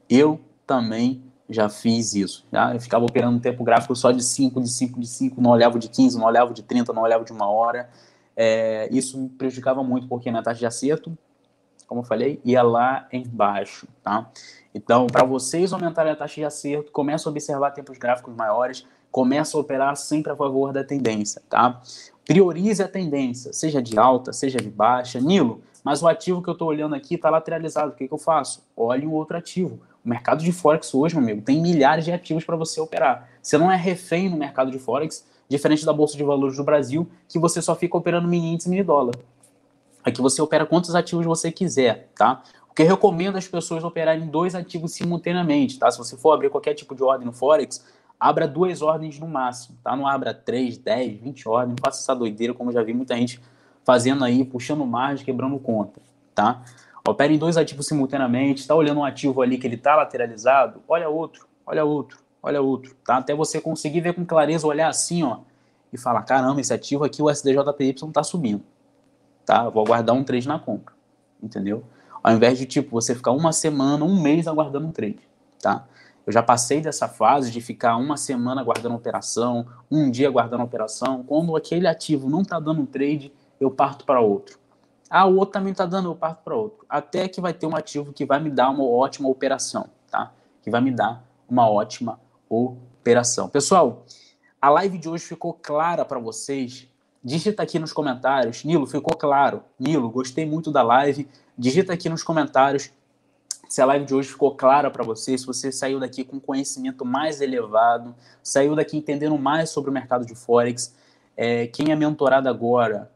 Eu também já fiz isso. Tá? Eu ficava operando um tempo gráfico só de 5, de 5, de 5, não olhava de 15, não olhava de 30, não olhava de uma hora. É, isso me prejudicava muito, porque na taxa de acerto, como eu falei, ia lá embaixo, tá? Então, para vocês aumentarem a taxa de acerto, começa a observar tempos gráficos maiores, começa a operar sempre a favor da tendência, tá? Priorize a tendência, seja de alta, seja de baixa. Nilo, mas o ativo que eu estou olhando aqui está lateralizado, o que, que eu faço? Olhe um outro ativo. O mercado de Forex hoje, meu amigo, tem milhares de ativos para você operar. Você não é refém no mercado de Forex, diferente da Bolsa de Valores do Brasil, que você só fica operando mini índice e mini dólar. Aqui você opera quantos ativos você quiser, tá? O que eu recomendo as pessoas operarem dois ativos simultaneamente, tá? Se você for abrir qualquer tipo de ordem no Forex, abra duas ordens no máximo, tá? Não abra três, dez, vinte ordens, não faça essa doideira, como já vi muita gente fazendo aí, puxando margem, quebrando conta, tá? Opera em dois ativos simultaneamente, está olhando um ativo ali que ele está lateralizado, olha outro, olha outro, olha outro, tá? Até você conseguir ver com clareza, olhar assim, ó, e falar, caramba, esse ativo aqui, o SDJPY está subindo, tá? Vou aguardar um trade na compra, entendeu? Ao invés de, tipo, você ficar uma semana, um mês aguardando um trade, tá? Eu já passei dessa fase de ficar uma semana aguardando operação, um dia aguardando operação. Quando aquele ativo não está dando um trade, eu parto para outro. Ah, o outro também está dando, eu parto para outro. Até que vai ter um ativo que vai me dar uma ótima operação, tá? Que vai me dar uma ótima operação. Pessoal, a live de hoje ficou clara para vocês? Digita aqui nos comentários. Nilo, ficou claro? Nilo, gostei muito da live. Digita aqui nos comentários se a live de hoje ficou clara para você, se você saiu daqui com conhecimento mais elevado, saiu daqui entendendo mais sobre o mercado de Forex. É, quem é mentorado agora,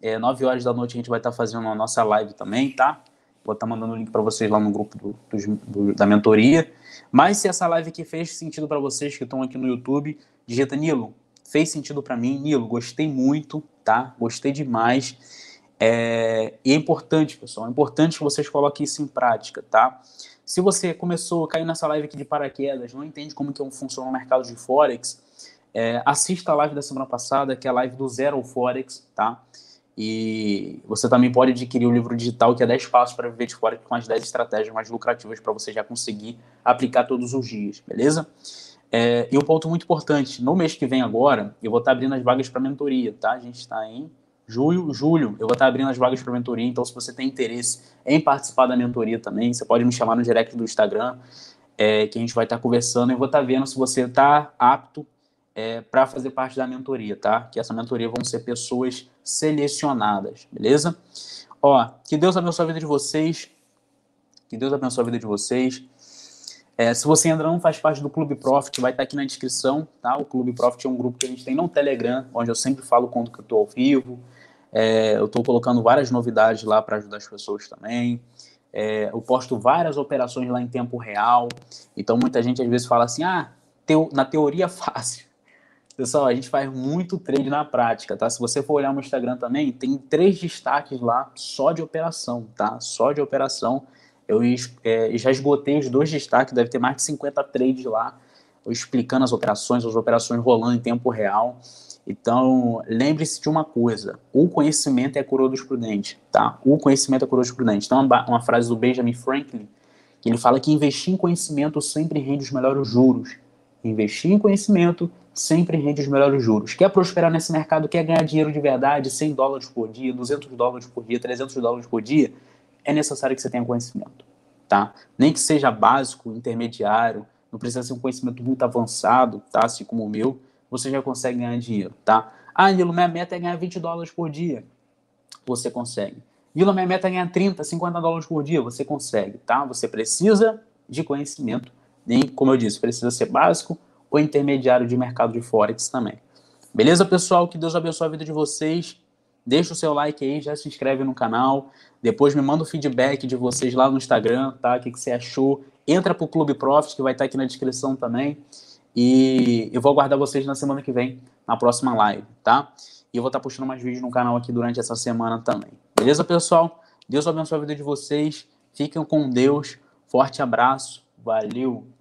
é, 9 horas da noite a gente vai estar tá fazendo a nossa live também, tá? Vou estar tá mandando o link para vocês lá no grupo do, do, da mentoria. Mas se essa live aqui fez sentido para vocês que estão aqui no YouTube, digita Nilo, fez sentido para mim, Nilo, gostei muito, tá? Gostei demais. É... E é importante, pessoal, é importante que vocês coloquem isso em prática, tá? Se você começou, caiu nessa live aqui de paraquedas, não entende como que é funciona o mercado de Forex, é... assista a live da semana passada, que é a live do Zero Forex, tá? E você também pode adquirir o livro digital, que é 10 passos para viver de fora, com as 10 estratégias mais lucrativas para você já conseguir aplicar todos os dias, beleza? É, e um ponto muito importante: no mês que vem agora, eu vou estar tá abrindo as vagas para mentoria, tá? A gente está em julho, julho, eu vou estar tá abrindo as vagas para mentoria, então se você tem interesse em participar da mentoria também, você pode me chamar no direct do Instagram, é, que a gente vai estar tá conversando, eu vou estar tá vendo se você está apto é, para fazer parte da mentoria, tá? Que essa mentoria vão ser pessoas selecionadas, beleza? Ó, que Deus abençoe a vida de vocês. Que Deus abençoe a vida de vocês. É, se você ainda não faz parte do Clube Profit, vai estar tá aqui na descrição, tá? O Clube Profit é um grupo que a gente tem no Telegram, onde eu sempre falo quando que eu estou ao vivo. É, eu estou colocando várias novidades lá para ajudar as pessoas também. É, eu posto várias operações lá em tempo real. Então, muita gente às vezes fala assim, ah, teo... na teoria é fácil. Pessoal, a gente faz muito trade na prática, tá? Se você for olhar no Instagram também, tem três destaques lá só de operação, tá? Só de operação. Eu é, já esgotei os dois destaques, deve ter mais de 50 trades lá, explicando as operações, as operações rolando em tempo real. Então, lembre-se de uma coisa: o conhecimento é a coroa dos prudentes, tá? O conhecimento é a coroa dos prudentes. Então, uma frase do Benjamin Franklin, que ele fala que investir em conhecimento sempre rende os melhores juros. Investir em conhecimento sempre rende os melhores juros. Quer prosperar nesse mercado, quer ganhar dinheiro de verdade, 100 dólares por dia, 200 dólares por dia, 300 dólares por dia, é necessário que você tenha conhecimento, tá? Nem que seja básico, intermediário, não precisa ser um conhecimento muito avançado, tá? Assim como o meu, você já consegue ganhar dinheiro, tá? Ah, Nilo, minha meta é ganhar 20 dólares por dia. Você consegue. Nilo, minha meta é ganhar 30, 50 dólares por dia. Você consegue, tá? Você precisa de conhecimento. Nem, como eu disse, precisa ser básico, ou intermediário de mercado de Forex também. Beleza, pessoal? Que Deus abençoe a vida de vocês. Deixa o seu like aí, já se inscreve no canal. Depois me manda o feedback de vocês lá no Instagram, tá? O que, que você achou? Entra pro Clube Profit, que vai estar tá aqui na descrição também. E eu vou aguardar vocês na semana que vem, na próxima live, tá? E eu vou estar tá postando mais vídeos no canal aqui durante essa semana também. Beleza, pessoal? Deus abençoe a vida de vocês. Fiquem com Deus. Forte abraço. Valeu!